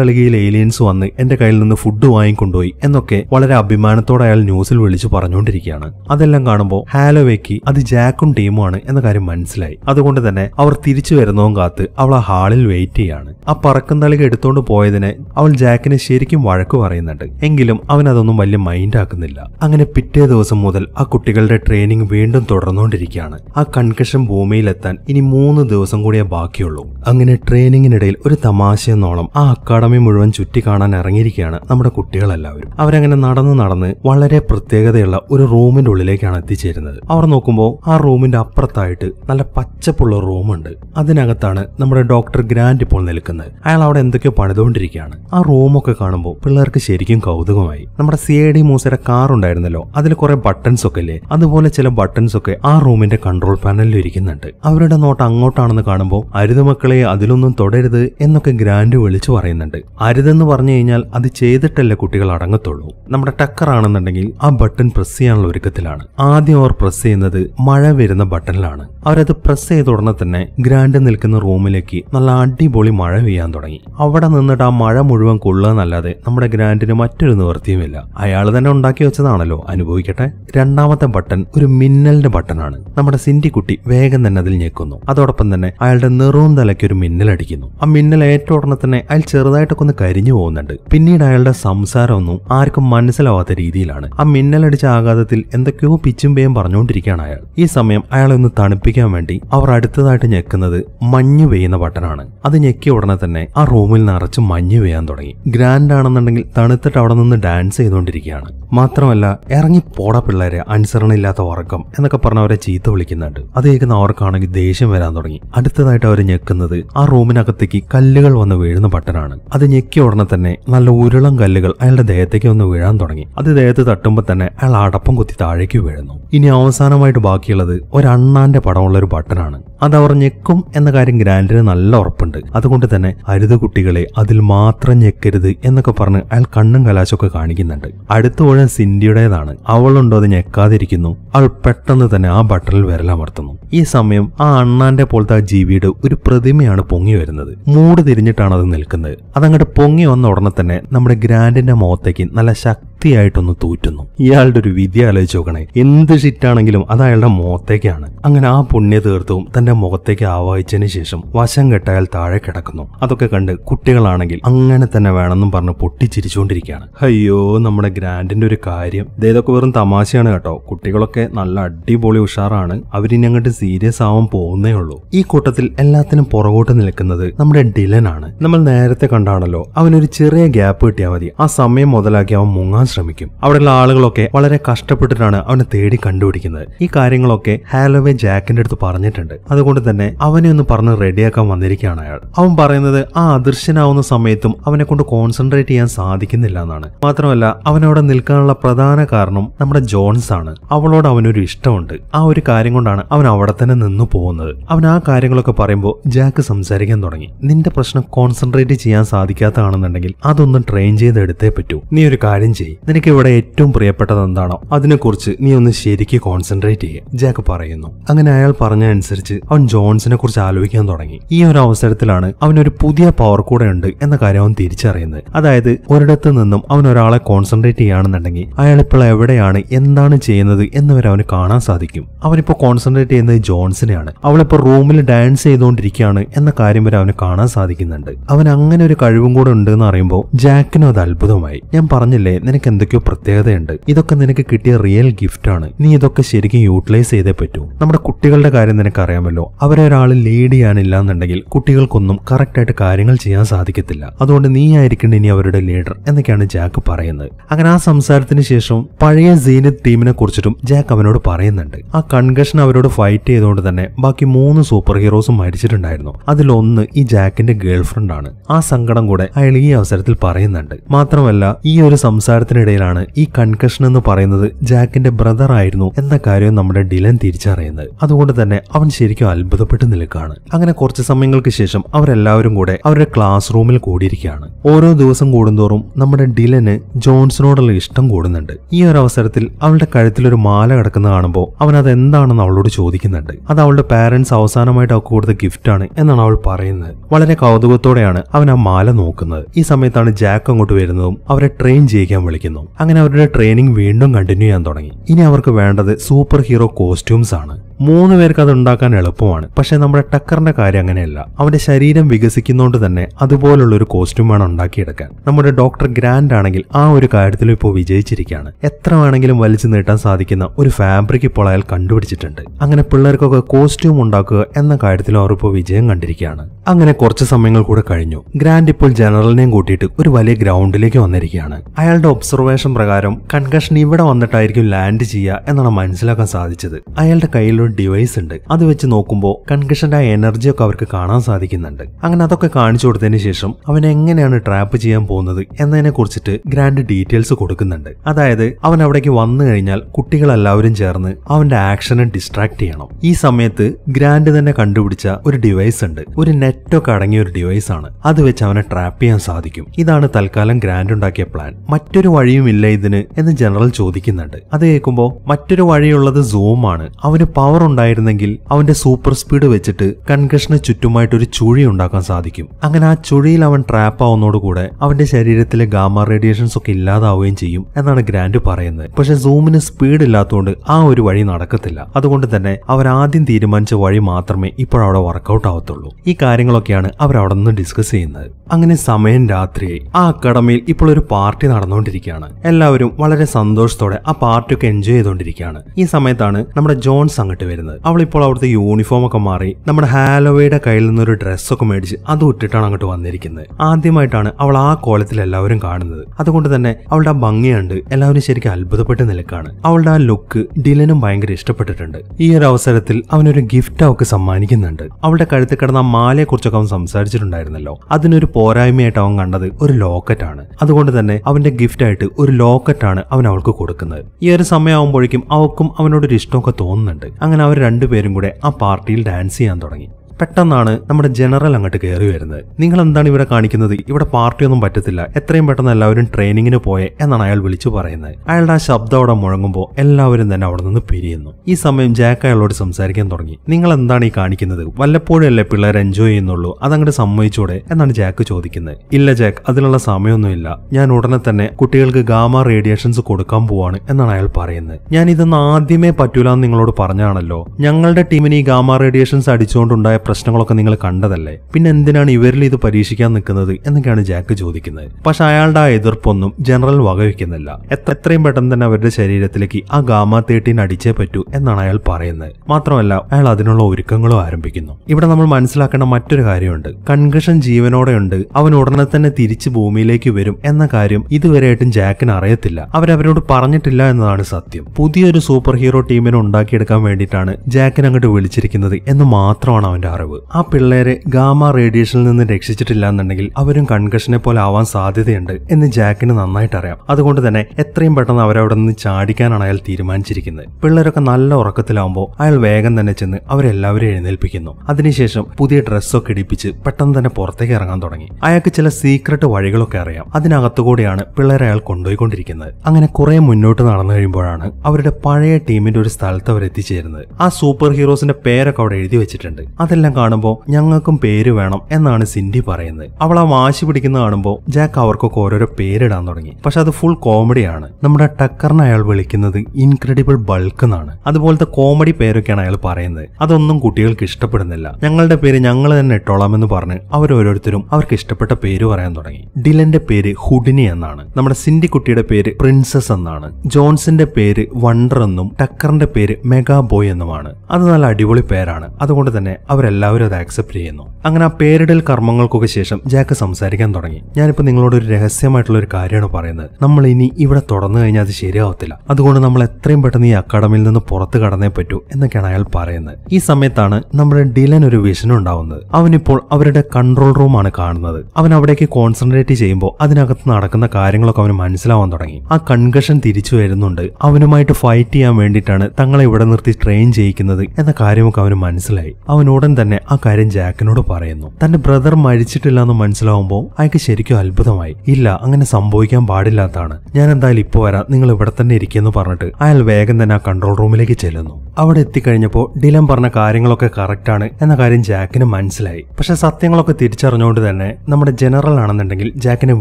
തളികയിൽ ഏലിയൻസ് വന്ന് എന്റെ കയ്യിൽ നിന്ന് ഫുഡ് വാങ്ങിക്കൊണ്ടുപോയി എന്നൊക്കെ വളരെ അഭിമാനത്തോടെ അയാൾ ന്യൂസിൽ വിളിച്ച് പറഞ്ഞുകൊണ്ടിരിക്കും ചെയ്തിരിക്കുകയാണ് അതെല്ലാം കാണുമ്പോൾ ഹാലോവേക്ക് അത് ജാക്കും ടീമുമാണ് എന്ന കാര്യം മനസ്സിലായി അതുകൊണ്ട് തന്നെ അവർ തിരിച്ചു വരുന്നതും കാത്ത് അവൾ ആ ഹാളിൽ വെയിറ്റ് ചെയ്യാണ് ആ പറക്കും തളിക എടുത്തുകൊണ്ട് പോയതിന് അവൾ ജാക്കിനെ ശരിക്കും വഴക്ക് പറയുന്നുണ്ട് എങ്കിലും അവൻ അതൊന്നും വലിയ മൈൻഡ് ആക്കുന്നില്ല അങ്ങനെ പിറ്റേ ദിവസം മുതൽ ആ കുട്ടികളുടെ ട്രെയിനിങ് വീണ്ടും തുടർന്നുകൊണ്ടിരിക്കുകയാണ് ആ കൺകഷൻ ഭൂമിയിലെത്താൻ ഇനി മൂന്ന് ദിവസം കൂടിയേ ബാക്കിയുള്ളൂ അങ്ങനെ ട്രെയിനിങ്ങിനിടയിൽ ഒരു തമാശ എന്നോളം ആ അക്കാഡമി മുഴുവൻ ചുറ്റി കാണാൻ ഇറങ്ങിയിരിക്കുകയാണ് നമ്മുടെ കുട്ടികളെല്ലാവരും അവരങ്ങനെ നടന്ന് നടന്ന് വളരെ പ്രത്യേകതയുള്ള ഒരു റൂമിന്റെ ഉള്ളിലേക്കാണ് എത്തിച്ചേരുന്നത് അവർ നോക്കുമ്പോൾ ആ റൂമിന്റെ അപ്പുറത്തായിട്ട് നല്ല പച്ചപ്പുള്ള റൂമുണ്ട് അതിനകത്താണ് നമ്മുടെ ഡോക്ടർ ഗ്രാൻഡ് ഇപ്പോൾ നിൽക്കുന്നത് അയാൾ അവിടെ എന്തൊക്കെയോ പണിതുകൊണ്ടിരിക്കുകയാണ് ആ റൂമൊക്കെ കാണുമ്പോൾ പിള്ളേർക്ക് ശരിക്കും കൗതുകമായി നമ്മുടെ സി ഐ ഡി മൂസയുടെ കാർ ഉണ്ടായിരുന്നല്ലോ അതിൽ കുറെ ബട്ടൺസ് ഒക്കെ ഇല്ലേ അതുപോലെ ചില ബട്ടൺസ് ഒക്കെ ആ റൂമിന്റെ കൺട്രോൾ പാനലിൽ ഇരിക്കുന്നുണ്ട് അവരുടെ നോട്ട് അങ്ങോട്ടാണെന്ന് കാണുമ്പോൾ അരുത് മക്കളെ അതിലൊന്നും തുടരുത് എന്നൊക്കെ ഗ്രാൻഡ് വിളിച്ചു പറയുന്നുണ്ട് അരുതെന്ന് പറഞ്ഞു കഴിഞ്ഞാൽ അത് ചെയ്തിട്ടല്ലേ കുട്ടികൾ അടങ്ങത്തുള്ളൂ നമ്മുടെ ടക്കർ ആണെന്നുണ്ടെങ്കിൽ ആ ബട്ടൺ പ്രസ് ചെയ്യാൻ ചെയ്യാനുള്ള ഒരുക്കത്തിലാണ് ആദ്യം അവർ പ്രസ് ചെയ്യുന്നത് മഴ വരുന്ന ബട്ടണിലാണ് അവരത് പ്രസ് ചെയ്ത ഉടനെ തന്നെ ഗ്രാൻഡ് നിൽക്കുന്ന റൂമിലേക്ക് നല്ല അടിപൊളി മഴ പെയ്യാൻ തുടങ്ങി അവിടെ നിന്നിട്ട് ആ മഴ മുഴുവൻ കൊള്ളുകയെന്നല്ലാതെ നമ്മുടെ ഗ്രാൻഡിന് മറ്റൊരു നിവൃത്തിയുമില്ല അയാൾ തന്നെ ഉണ്ടാക്കി വെച്ചതാണല്ലോ അനുഭവിക്കട്ടെ രണ്ടാമത്തെ ബട്ടൺ ഒരു മിന്നലിന്റെ ബട്ടണാണ് നമ്മുടെ സിന്റിക്കുട്ടി വേഗം തന്നെ അതിൽ ഞെക്കുന്നു അതോടൊപ്പം തന്നെ അയാളുടെ നിറവും തലയ്ക്ക് ഒരു മിന്നൽ അടിക്കുന്നു ആ മിന്നൽ ഏറ്റവും ഉടനെ തന്നെ അയാൾ ചെറുതായിട്ടൊക്കെ ഒന്ന് കരിഞ്ഞു പോകുന്നുണ്ട് പിന്നീട് അയാളുടെ സംസാരമൊന്നും ആർക്കും മനസ്സിലാവാത്ത രീതിയിലാണ് ആ മിന്നലടിച്ച് ആഘാത ആഹ്ലാദത്തിൽ എന്തൊക്കെയോ പിച്ചുംബയും പറഞ്ഞുകൊണ്ടിരിക്കുകയാണ് അയാൾ ഈ സമയം അയാളെ ഒന്ന് തണുപ്പിക്കാൻ വേണ്ടി അവർ അടുത്തതായിട്ട് ഞെക്കുന്നത് മഞ്ഞ് പെയ്യുന്ന ബട്ടനാണ് അത് ഞെക്കിയ ഉടനെ തന്നെ ആ റൂമിൽ നിറച്ച് മഞ്ഞ് പെയ്യാൻ തുടങ്ങി ഗ്രാൻഡ് ആണെന്നുണ്ടെങ്കിൽ തണുത്തിട്ട് അവിടെ നിന്ന് ഡാൻസ് ചെയ്തുകൊണ്ടിരിക്കുകയാണ് മാത്രമല്ല ഇറങ്ങി പോട പിള്ളേരെ അനുസരണയില്ലാത്ത ഉറക്കം എന്നൊക്കെ പറഞ്ഞ അവരെ ചീത്ത വിളിക്കുന്നുണ്ട് അത് കേൾക്കുന്ന അവർക്കാണെങ്കിൽ ദേഷ്യം വരാൻ തുടങ്ങി അടുത്തതായിട്ട് അവർ ഞെക്കുന്നത് ആ റൂമിനകത്തേക്ക് കല്ലുകൾ വന്ന് വീഴുന്ന ബട്ടനാണ് അത് ഞെക്കിയ ഉടനെ തന്നെ നല്ല ഉരുളം കല്ലുകൾ അയാളുടെ ദേഹത്തേക്ക് വന്ന് വീഴാൻ തുടങ്ങി അത് ദേഹത്ത് തട്ടുമ്പോൾ തന്നെ അയാൾ അടപ്പ് അപ്പം കുത്തി താഴേക്ക് വീഴുന്നു ഇനി അവസാനമായിട്ട് ബാക്കിയുള്ളത് ഒരണ്ണാന്റെ പടമുള്ള ഒരു ബട്ടനാണ് അത് അവർ ഞെക്കും എന്ന കാര്യം ഗ്രാൻഡിന് നല്ല ഉറപ്പുണ്ട് അതുകൊണ്ട് തന്നെ അരുത് കുട്ടികളെ അതിൽ മാത്രം ഞെക്കരുത് എന്നൊക്കെ പറഞ്ഞ് അയാൾ കണ്ണും കലാശമൊക്കെ കാണിക്കുന്നുണ്ട് അടുത്ത ഊഴം സിന്ധിയുടേതാണ് അവളുണ്ടോ അത് ഞെക്കാതിരിക്കുന്നു അവൾ പെട്ടെന്ന് തന്നെ ആ ബട്ടണിൽ വിരലമർത്തുന്നു ഈ സമയം ആ അണ്ണാന്റെ പോലത്തെ ആ ജീവിയുടെ ഒരു പ്രതിമയാണ് പൊങ്ങി വരുന്നത് മൂട് തിരിഞ്ഞിട്ടാണ് അത് നിൽക്കുന്നത് അതങ്ങോട്ട് പൊങ്ങി വന്ന ഉടനെ തന്നെ നമ്മുടെ ഗ്രാൻഡിന്റെ മുഖത്തേക്ക് നല്ല ശക്തി വൃത്തിയായിട്ടൊന്ന് തൂറ്റുന്നു ഇയാളുടെ ഒരു വിധി ആലോചിച്ച് നോക്കണേ എന്ത് ഷിറ്റാണെങ്കിലും അത് അയാളുടെ മുഖത്തേക്കാണ് അങ്ങനെ ആ പുണ്യ തീർത്ഥവും തന്റെ മുഖത്തേക്ക് ആവാഹിച്ചതിന് ശേഷം വശം കെട്ടയാൽ താഴെ കിടക്കുന്നു അതൊക്കെ കണ്ട് കുട്ടികളാണെങ്കിൽ അങ്ങനെ തന്നെ വേണമെന്നും പറഞ്ഞ് പൊട്ടിച്ചിരിച്ചുകൊണ്ടിരിക്കുകയാണ് അയ്യോ നമ്മുടെ ഗ്രാൻഡിന്റെ ഒരു കാര്യം ഇതൊക്കെ വെറും തമാശയാണ് കേട്ടോ കുട്ടികളൊക്കെ നല്ല അടിപൊളി ഉഷാറാണ് അവരിനി അങ്ങോട്ട് സീരിയസ് ആവാൻ പോകുന്നേ ഉള്ളൂ ഈ കൂട്ടത്തിൽ എല്ലാത്തിനും പുറകോട്ട് നിൽക്കുന്നത് നമ്മുടെ ഡിലനാണ് നമ്മൾ നേരത്തെ കണ്ടാണല്ലോ അവനൊരു ചെറിയ ഗ്യാപ്പ് കിട്ടിയാൽ മതി ആ സമയം മുതലാക്കി അവൻ മുങ്ങാൻ ശ്രമിക്കും അവിടെയുള്ള ആളുകളൊക്കെ വളരെ കഷ്ടപ്പെട്ടിട്ടാണ് അവനെ തേടി കണ്ടുപിടിക്കുന്നത് ഈ കാര്യങ്ങളൊക്കെ ഹാലോവേ ജാക്കിന്റെ അടുത്ത് പറഞ്ഞിട്ടുണ്ട് അതുകൊണ്ട് തന്നെ അവനെ ഒന്ന് പറഞ്ഞ് റെഡിയാക്കാൻ വന്നിരിക്കുകയാണ് അയാൾ അവൻ പറയുന്നത് ആ അദൃശ്യനാവുന്ന സമയത്തും അവനെ കൊണ്ട് കോൺസെൻട്രേറ്റ് ചെയ്യാൻ സാധിക്കുന്നില്ല എന്നാണ് മാത്രമല്ല അവനവിടെ നിൽക്കാനുള്ള പ്രധാന കാരണം നമ്മുടെ ജോൺസ് ആണ് അവളോട് അവനൊരു ഇഷ്ടമുണ്ട് ആ ഒരു കാര്യം കൊണ്ടാണ് അവൻ അവിടെ തന്നെ നിന്നു പോകുന്നത് അവൻ ആ കാര്യങ്ങളൊക്കെ പറയുമ്പോൾ ജാക്ക് സംസാരിക്കാൻ തുടങ്ങി നിന്റെ പ്രശ്നം കോൺസെൻട്രേറ്റ് ചെയ്യാൻ സാധിക്കാത്തതാണെന്നുണ്ടെങ്കിൽ അതൊന്ന് ട്രെയിൻ ചെയ്തെടുത്തേ പറ്റൂ നീ ഒരു കാര്യം ചെയ്യ് നിനക്ക് ഇവിടെ ഏറ്റവും പ്രിയപ്പെട്ടത് എന്താണോ അതിനെക്കുറിച്ച് നീ ഒന്ന് ശരിക്ക് കോൺസെൻട്രേറ്റ് ചെയ്യുക ജാക്ക് പറയുന്നു അങ്ങനെ അയാൾ പറഞ്ഞ അനുസരിച്ച് അവൻ ജോൺസിനെ കുറിച്ച് ആലോചിക്കാൻ തുടങ്ങി ഈ ഒരു അവസരത്തിലാണ് അവനൊരു പുതിയ പവർ കൂടെ ഉണ്ട് എന്ന കാര്യം അവൻ തിരിച്ചറിയുന്നത് അതായത് ഒരിടത്ത് നിന്നും അവൻ ഒരാളെ കോൺസെൻട്രേറ്റ് ചെയ്യുകയാണെന്നുണ്ടെങ്കിൽ അയാൾ ഇപ്പോൾ എവിടെയാണ് എന്താണ് ചെയ്യുന്നത് എന്നിവരെ അവന് കാണാൻ സാധിക്കും അവനിപ്പോൾ കോൺസെൻട്രേറ്റ് ചെയ്യുന്നത് ജോൺസിനെയാണ് അവളിപ്പോൾ റൂമിൽ ഡാൻസ് ചെയ്തുകൊണ്ടിരിക്കുകയാണ് എന്ന കാര്യം വരെ അവന് കാണാൻ സാധിക്കുന്നുണ്ട് അവൻ അങ്ങനെ ഒരു കഴിവും കൂടെ എന്ന് അറിയുമ്പോൾ ജാക്കിനും അത് അത്ഭുതമായി ഞാൻ പറഞ്ഞില്ലേ നിനക്ക് എന്തൊക്കെയോ പ്രത്യേകതയുണ്ട് ഇതൊക്കെ നിനക്ക് കിട്ടിയ റിയൽ ഗിഫ്റ്റ് ആണ് നീ ഇതൊക്കെ ശരിക്കും യൂട്ടിലൈസ് ചെയ്തേ പറ്റൂ നമ്മുടെ കുട്ടികളുടെ കാര്യം നിനക്ക് അറിയാമല്ലോ അവരെ ഒരാൾ ലീഡ് ചെയ്യാനില്ല എന്നുണ്ടെങ്കിൽ കുട്ടികൾക്കൊന്നും കറക്റ്റായിട്ട് കാര്യങ്ങൾ ചെയ്യാൻ സാധിക്കത്തില്ല അതുകൊണ്ട് നീ ആയിരിക്കണം ഇനി അവരുടെ ലീഡർ എന്നൊക്കെയാണ് ജാക്ക് പറയുന്നത് അങ്ങനെ ആ സംസാരത്തിന് ശേഷം പഴയ സീനിത് ടീമിനെ കുറിച്ചിട്ടും ജാക്ക് അവനോട് പറയുന്നുണ്ട് ആ കൺകഷൻ അവരോട് ഫൈറ്റ് ചെയ്തുകൊണ്ട് തന്നെ ബാക്കി മൂന്ന് സൂപ്പർ ഹീറോസും മരിച്ചിട്ടുണ്ടായിരുന്നു അതിലൊന്ന് ഈ ജാക്കിന്റെ ഗേൾഫ്രണ്ട് ആണ് ആ സങ്കടം കൂടെ അയാൾ ഈ അവസരത്തിൽ പറയുന്നുണ്ട് മാത്രമല്ല ഈ ഒരു സംസാരത്തിന് ഇതിനിടയിലാണ് ഈ കൺകഷൻ എന്ന് പറയുന്നത് ജാക്കിന്റെ ബ്രദർ ആയിരുന്നു എന്ന കാര്യം നമ്മുടെ ഡിലൻ തിരിച്ചറിയുന്നത് അതുകൊണ്ട് തന്നെ അവൻ ശരിക്കും അത്ഭുതപ്പെട്ട് നിൽക്കുകയാണ് അങ്ങനെ കുറച്ച് സമയങ്ങൾക്ക് ശേഷം അവരെല്ലാവരും കൂടെ അവരുടെ ക്ലാസ് റൂമിൽ കൂടിയിരിക്കുകയാണ് ഓരോ ദിവസം കൂടുന്തോറും നമ്മുടെ ഡിലന് ജോൺസിനോടുള്ള ഇഷ്ടം കൂടുന്നുണ്ട് ഈ ഒരു അവസരത്തിൽ അവളുടെ കഴുത്തിൽ ഒരു മാല കിടക്കുന്ന കാണുമ്പോൾ അവൻ അത് എന്താണെന്ന് അവളോട് ചോദിക്കുന്നുണ്ട് അത് അവളുടെ പാരന്റ്സ് അവസാനമായിട്ട് അവൾക്ക് കൊടുത്ത ആണ് എന്നാണ് അവൾ പറയുന്നത് വളരെ കൗതുകത്തോടെയാണ് അവൻ ആ മാല നോക്കുന്നത് ഈ സമയത്താണ് ജാക്ക് അങ്ങോട്ട് വരുന്നതും അവരെ ട്രെയിൻ ചെയ്യിക്കാൻ വിളിക്കുന്നത് അങ്ങനെ അവരുടെ ട്രെയിനിങ് വീണ്ടും കണ്ടിന്യൂ ചെയ്യാൻ തുടങ്ങി ഇനി അവർക്ക് വേണ്ടത് സൂപ്പർ ഹീറോ കോസ്റ്റ്യൂംസ് ആണ് മൂന്ന് പേർക്ക് അത് ഉണ്ടാക്കാൻ എളുപ്പമാണ് പക്ഷെ നമ്മുടെ ടക്കറിന്റെ കാര്യം അങ്ങനെയല്ല അവന്റെ ശരീരം വികസിക്കുന്നതുകൊണ്ട് തന്നെ അതുപോലുള്ള ഒരു കോസ്റ്റ്യൂം വേണം ഉണ്ടാക്കിയെടുക്കാൻ നമ്മുടെ ഡോക്ടർ ഗ്രാൻഡ് ആണെങ്കിൽ ആ ഒരു കാര്യത്തിൽ ഇപ്പോൾ വിജയിച്ചിരിക്കുകയാണ് എത്ര വേണമെങ്കിലും വലിച്ചു നീട്ടാൻ സാധിക്കുന്ന ഒരു ഫാബ്രിക് ഇപ്പോൾ അയാൾ കണ്ടുപിടിച്ചിട്ടുണ്ട് അങ്ങനെ പിള്ളേർക്കൊക്കെ കോസ്റ്റ്യൂം ഉണ്ടാക്കുക എന്ന കാര്യത്തിൽ അവർ ഇപ്പോൾ വിജയം കണ്ടിരിക്കുകയാണ് അങ്ങനെ കുറച്ച് സമയങ്ങൾ കൂടെ കഴിഞ്ഞു ഗ്രാൻഡ് ഇപ്പോൾ ജനറലിനെയും കൂട്ടിയിട്ട് ഒരു വലിയ ഗ്രൗണ്ടിലേക്ക് വന്നിരിക്കുകയാണ് അയാളുടെ ഒബ്സർവേഷൻ പ്രകാരം കൺകഷൻ ഇവിടെ വന്നിട്ടായിരിക്കും ലാൻഡ് ചെയ്യുക എന്നാണ് മനസ്സിലാക്കാൻ സാധിച്ചത് അയാളുടെ കയ്യിൽ ഒരു ഡിവൈസ് ഉണ്ട് അത് വെച്ച് നോക്കുമ്പോൾ കൺകഷൻ്റെ ആ എനർജി ഒക്കെ അവർക്ക് കാണാൻ സാധിക്കുന്നുണ്ട് അങ്ങനെ അതൊക്കെ കാണിച്ചു കൊടുത്തതിന് ശേഷം അവൻ എങ്ങനെയാണ് ട്രാപ്പ് ചെയ്യാൻ പോകുന്നത് എന്നതിനെ കുറിച്ചിട്ട് ഗ്രാൻഡ് ഡീറ്റെയിൽസ് കൊടുക്കുന്നുണ്ട് അതായത് അവൻ അവിടേക്ക് വന്നു കഴിഞ്ഞാൽ കുട്ടികളെല്ലാവരും ചേർന്ന് അവന്റെ ആക്ഷനെ ഡിസ്ട്രാക്ട് ചെയ്യണം ഈ സമയത്ത് ഗ്രാൻഡ് തന്നെ കണ്ടുപിടിച്ച ഒരു ഡിവൈസ് ഉണ്ട് ഒരു നെറ്റൊക്കെ അടങ്ങിയ ഒരു ഡിവൈസ് ആണ് അത് വെച്ച് അവനെ ട്രാപ്പ് ചെയ്യാൻ സാധിക്കും ഇതാണ് തൽക്കാലം ഗ്രാൻഡ് ഉണ്ടാക്കിയ പ്ലാൻ മറ്റൊരു വഴിയുമില്ല ഇതിന് എന്ന് ജനറൽ ചോദിക്കുന്നുണ്ട് അത് കേൾക്കുമ്പോൾ മറ്റൊരു വഴിയുള്ളത് സൂം ആണ് അവന് പവർ ഉണ്ടായിരുന്നെങ്കിൽ അവന്റെ സൂപ്പർ സ്പീഡ് വെച്ചിട്ട് കൺകഷന് ചുറ്റുമായിട്ടൊരു ചുഴി ഉണ്ടാക്കാൻ സാധിക്കും അങ്ങനെ ആ ചുഴിയിൽ അവൻ ട്രാപ്പ് ആവുന്നതോടുകൂടെ അവന്റെ ശരീരത്തിലെ ഗാമ റേഡിയേഷൻസ് ഒക്കെ ഇല്ലാതാവുകയും ചെയ്യും എന്നാണ് ഗ്രാൻഡ് പറയുന്നത് പക്ഷെ സൂമിന് സ്പീഡ് ഇല്ലാത്തതുകൊണ്ട് ആ ഒരു വഴി നടക്കത്തില്ല അതുകൊണ്ട് തന്നെ ആദ്യം തീരുമാനിച്ച വഴി മാത്രമേ ഇപ്പോഴവിടെ വർക്കൗട്ട് ആവത്തുള്ളൂ ഈ കാര്യങ്ങളൊക്കെയാണ് അവരവിടെ നിന്ന് ഡിസ്കസ് ചെയ്യുന്നത് അങ്ങനെ സമയം രാത്രിയായി ആ അക്കാഡമിയിൽ ഇപ്പോൾ ഒരു പാർട്ടി നടന്നുകൊണ്ടിരിക്കുകയാണ് എല്ലാവരും വളരെ സന്തോഷത്തോടെ ആ പാർട്ടിയൊക്കെ എൻജോയ് ചെയ്തുകൊണ്ടിരിക്കുകയാണ് ഈ സമയത്താണ് നമ്മുടെ ജോൺസ് അങ്ങോട്ട് ആയിട്ട് വരുന്നത് അവളിപ്പോൾ അവിടുത്തെ യൂണിഫോം ഒക്കെ മാറി നമ്മുടെ ഹാലോവയുടെ കയ്യിൽ നിന്നൊരു ഡ്രസ്സൊക്കെ മേടിച്ച് അത് ഇട്ടിട്ടാണ് അങ്ങോട്ട് വന്നിരിക്കുന്നത് ആദ്യമായിട്ടാണ് അവൾ ആ കോലത്തിൽ എല്ലാവരും കാണുന്നത് അതുകൊണ്ട് തന്നെ അവളുടെ ആ ഭംഗി കണ്ട് എല്ലാവരും ശരിക്കും അത്ഭുതപ്പെട്ട് നിലക്കാണ് അവളുടെ ആ ലുക്ക് ഡിലനും ഭയങ്കര ഇഷ്ടപ്പെട്ടിട്ടുണ്ട് ഈ ഒരു അവസരത്തിൽ അവനൊരു ഗിഫ്റ്റ് അവൾക്ക് സമ്മാനിക്കുന്നുണ്ട് അവളുടെ കഴുത്തിൽ കിടന്ന മാലയെ കുറിച്ചൊക്കെ അവൻ സംസാരിച്ചിട്ടുണ്ടായിരുന്നല്ലോ അതിനൊരു പോരായ്മയായിട്ട് അവൻ കണ്ടത് ഒരു ലോക്കറ്റ് ആണ് അതുകൊണ്ട് തന്നെ അവന്റെ ഗിഫ്റ്റ് ആയിട്ട് ഒരു ലോക്കറ്റ് ആണ് അവൻ അവൾക്ക് കൊടുക്കുന്നത് ഈ ഒരു സമയമാകുമ്പോഴേക്കും അവൾക്കും അവനോടൊരു ഇഷ്ടമൊക്കെ തോന്നുന്നുണ്ട് അങ്ങനെ അവർ രണ്ടുപേരും കൂടെ ആ പാർട്ടിയിൽ ഡാൻസ് ചെയ്യാൻ തുടങ്ങി പെട്ടെന്നാണ് നമ്മുടെ ജനറൽ അങ്ങോട്ട് കയറി വരുന്നത് നിങ്ങൾ എന്താണ് ഇവിടെ കാണിക്കുന്നത് ഇവിടെ പാർട്ടിയൊന്നും പറ്റത്തില്ല എത്രയും പെട്ടെന്ന് എല്ലാവരും ട്രെയിനിങ്ങിന് പോയെ എന്നാണ് അയാൾ വിളിച്ചു പറയുന്നത് അയാളുടെ ആ ശബ്ദം അവിടെ മുഴങ്ങുമ്പോൾ എല്ലാവരും തന്നെ അവിടെ നിന്ന് പിരിയുന്നു ഈ സമയം ജാക്ക് അയാളോട് സംസാരിക്കാൻ തുടങ്ങി നിങ്ങൾ എന്താണ് ഈ കാണിക്കുന്നത് വല്ലപ്പോഴും അല്ലേ പിള്ളേർ എൻജോയ് ചെയ്യുന്നുള്ളൂ അതങ്ങോട്ട് സമ്മതിച്ചൂടെ എന്നാണ് ജാക്ക് ചോദിക്കുന്നത് ഇല്ല ജാക്ക് അതിനുള്ള സമയമൊന്നുമില്ല ഞാൻ ഉടനെ തന്നെ കുട്ടികൾക്ക് ഗാമ റേഡിയേഷൻസ് കൊടുക്കാൻ പോവാണ് എന്നാണ് അയാൾ പറയുന്നത് ഞാൻ ഇതൊന്നും ആദ്യമേ പറ്റൂലെന്ന് നിങ്ങളോട് പറഞ്ഞാണല്ലോ ഞങ്ങളുടെ ടീമിന് ഈ ഗാമ റേഡിയേഷൻസ് അടിച്ചുകൊണ്ടുണ്ടായ പ്രശ്നങ്ങളൊക്കെ നിങ്ങൾ കണ്ടതല്ലേ പിന്നെ എന്തിനാണ് ഇവരിൽ ഇത് പരീക്ഷിക്കാൻ നിൽക്കുന്നത് എന്നൊക്കെയാണ് ജാക്ക് ചോദിക്കുന്നത് പക്ഷെ അയാളുടെ ആ എതിർപ്പൊന്നും ജനറൽ വകവയ്ക്കുന്നില്ല എത്ര എത്രയും പെട്ടെന്ന് തന്നെ അവരുടെ ശരീരത്തിലേക്ക് ആ ഗാമ തേട്ടീൻ അടിച്ചേ പറ്റൂ എന്നാണ് അയാൾ പറയുന്നത് മാത്രമല്ല അയാൾ അതിനുള്ള ഒരുക്കങ്ങളും ആരംഭിക്കുന്നു ഇവിടെ നമ്മൾ മനസ്സിലാക്കേണ്ട മറ്റൊരു കാര്യമുണ്ട് കൺകഷൻ ജീവനോടെയുണ്ട് അവൻ ഉടനെ തന്നെ തിരിച്ച് ഭൂമിയിലേക്ക് വരും എന്ന കാര്യം ഇതുവരെയായിട്ടും ജാക്കിന് അറിയത്തില്ല അവരവരോട് പറഞ്ഞിട്ടില്ല എന്നതാണ് സത്യം പുതിയൊരു സൂപ്പർ ഹീറോ ടീമിനെ ഉണ്ടാക്കിയെടുക്കാൻ വേണ്ടിയിട്ടാണ് ജാക്കിനെ അങ്ങോട്ട് വിളിച്ചിരിക്കുന്നത് എന്ന് മാത്രമാണ് അവന്റെ അറിവ് ആ പിള്ളേരെ ഗാമ റേഡിയേഷനിൽ നിന്ന് രക്ഷിച്ചിട്ടില്ല എന്നുണ്ടെങ്കിൽ അവരും കൺകഷനെ പോലെ ആവാൻ സാധ്യതയുണ്ട് എന്ന് ജാക്കിന് നന്നായിട്ട് അറിയാം അതുകൊണ്ട് തന്നെ എത്രയും പെട്ടെന്ന് അവരവിടെ നിന്ന് ചാടിക്കാനാണ് അയാൾ തീരുമാനിച്ചിരിക്കുന്നത് പിള്ളേരൊക്കെ നല്ല ഉറക്കത്തിലാവുമ്പോൾ അയാൾ വേഗം തന്നെ ചെന്ന് അവരെല്ലാവരും എഴുന്നേൽപ്പിക്കുന്നു അതിനുശേഷം പുതിയ ഡ്രസ്സൊക്കെ ഇടിപ്പിച്ച് പെട്ടെന്ന് തന്നെ പുറത്തേക്ക് ഇറങ്ങാൻ തുടങ്ങി അയാൾക്ക് ചില സീക്രട്ട് വഴികളൊക്കെ അറിയാം അതിനകത്തുകൂടിയാണ് പിള്ളേരെ അയാൾ കൊണ്ടുപോയിക്കൊണ്ടിരിക്കുന്നത് അങ്ങനെ കുറെ മുന്നോട്ട് നടന്നു കഴിയുമ്പോഴാണ് അവരുടെ പഴയ ടീമിന്റെ ഒരു സ്ഥലത്ത് അവർ എത്തിച്ചേരുന്നത് ആ സൂപ്പർ ഹീറോസിന്റെ പേരൊക്കെ അവിടെ എഴുതി വെച്ചിട്ടുണ്ട് അതിൽ ഇതെല്ലാം കാണുമ്പോൾ ഞങ്ങൾക്കും പേര് വേണം എന്നാണ് സിൻഡി പറയുന്നത് അവൾ ആ വാശി പിടിക്കുന്ന കാണുമ്പോൾ ജാക്ക് അവർക്കൊക്കെ ഓരോരോ പേരിടാൻ തുടങ്ങി പക്ഷെ അത് ഫുൾ കോമഡിയാണ് നമ്മുടെ ടക്കറിനെ അയാൾ വിളിക്കുന്നത് ഇൻക്രെഡിബിൾ ബൾക്ക് എന്നാണ് അതുപോലത്തെ കോമഡി പേരൊക്കെയാണ് അയാൾ പറയുന്നത് അതൊന്നും കുട്ടികൾക്ക് ഇഷ്ടപ്പെടുന്നില്ല ഞങ്ങളുടെ പേര് ഞങ്ങൾ തന്നെ ഇട്ടോളാം എന്ന് പറഞ്ഞ് ഓരോരുത്തരും അവർക്ക് ഇഷ്ടപ്പെട്ട പേര് പറയാൻ തുടങ്ങി ഡിലന്റെ പേര് ഹുഡിനി എന്നാണ് നമ്മുടെ സിൻഡി കുട്ടിയുടെ പേര് പ്രിൻസസ് എന്നാണ് ജോൺസിന്റെ പേര് വണ്ടർ എന്നും ടക്കറിന്റെ പേര് മെഗാ ബോയ് എന്നുമാണ് അത് നല്ല അടിപൊളി പേരാണ് അതുകൊണ്ട് തന്നെ അവർ എല്ലാവരും അത് ആക്സെപ്റ്റ് ചെയ്യുന്നു അങ്ങനെ ആ പേരിടൽ കർമ്മങ്ങൾക്കൊക്കെ ശേഷം ജാക്ക് സംസാരിക്കാൻ തുടങ്ങി ഞാനിപ്പോൾ നിങ്ങളോട് ഒരു രഹസ്യമായിട്ടുള്ള ഒരു കാര്യമാണ് പറയുന്നത് നമ്മൾ ഇനി ഇവിടെ തുടർന്നു കഴിഞ്ഞാൽ അത് ശരിയാവത്തില്ല അതുകൊണ്ട് നമ്മൾ എത്രയും പെട്ടെന്ന് ഈ അക്കാഡമിയിൽ നിന്ന് പുറത്ത് കടന്നേ പറ്റൂ എന്നൊക്കെയാണ് അയാൾ പറയുന്നത് ഈ സമയത്താണ് നമ്മുടെ ഡിലൻ ഒരു വിഷൻ ഉണ്ടാവുന്നത് അവനിപ്പോൾ അവരുടെ കൺട്രോൾ റൂമാണ് കാണുന്നത് അവൻ അവിടേക്ക് കോൺസെൻട്രേറ്റ് ചെയ്യുമ്പോൾ അതിനകത്ത് നടക്കുന്ന കാര്യങ്ങളൊക്കെ അവന് മനസ്സിലാവാൻ തുടങ്ങി ആ കൺകഷൻ തിരിച്ചു വരുന്നുണ്ട് അവനുമായിട്ട് ഫൈറ്റ് ചെയ്യാൻ വേണ്ടിയിട്ടാണ് തങ്ങളെ ഇവിടെ നിർത്തി ട്രെയിൻ ചെയ്യിക്കുന്നത് എന്ന കാര്യമൊക്കെ അവന് മനസ്സിലായി അവൻ ഉടൻ തന്നെ ആ കാര്യം ജാക്കിനോട് പറയുന്നു തന്റെ ബ്രദർ മരിച്ചിട്ടില്ല എന്ന് മനസ്സിലാവുമ്പോൾ അയാൾക്ക് ശരിക്കും അത്ഭുതമായി ഇല്ല അങ്ങനെ സംഭവിക്കാൻ പാടില്ലാത്തതാണ് ഞാൻ എന്തായാലും ഇപ്പോൾ വരാം നിങ്ങൾ ഇവിടെ തന്നെ ഇരിക്കുമെന്ന് പറഞ്ഞിട്ട് അയാൾ വേഗം തന്നെ ആ കൺട്രോൾ റൂമിലേക്ക് ചെല്ലുന്നു അവിടെ എത്തിക്കഴിഞ്ഞപ്പോൾ ഡിലം പറഞ്ഞ കാര്യങ്ങളൊക്കെ ആണ് എന്ന കാര്യം ജാക്കിന് മനസ്സിലായി പക്ഷെ സത്യങ്ങളൊക്കെ തിരിച്ചറിഞ്ഞുകൊണ്ട് തന്നെ നമ്മുടെ ജനറൽ ആണെന്നുണ്ടെങ്കിൽ ജാക്കിനെ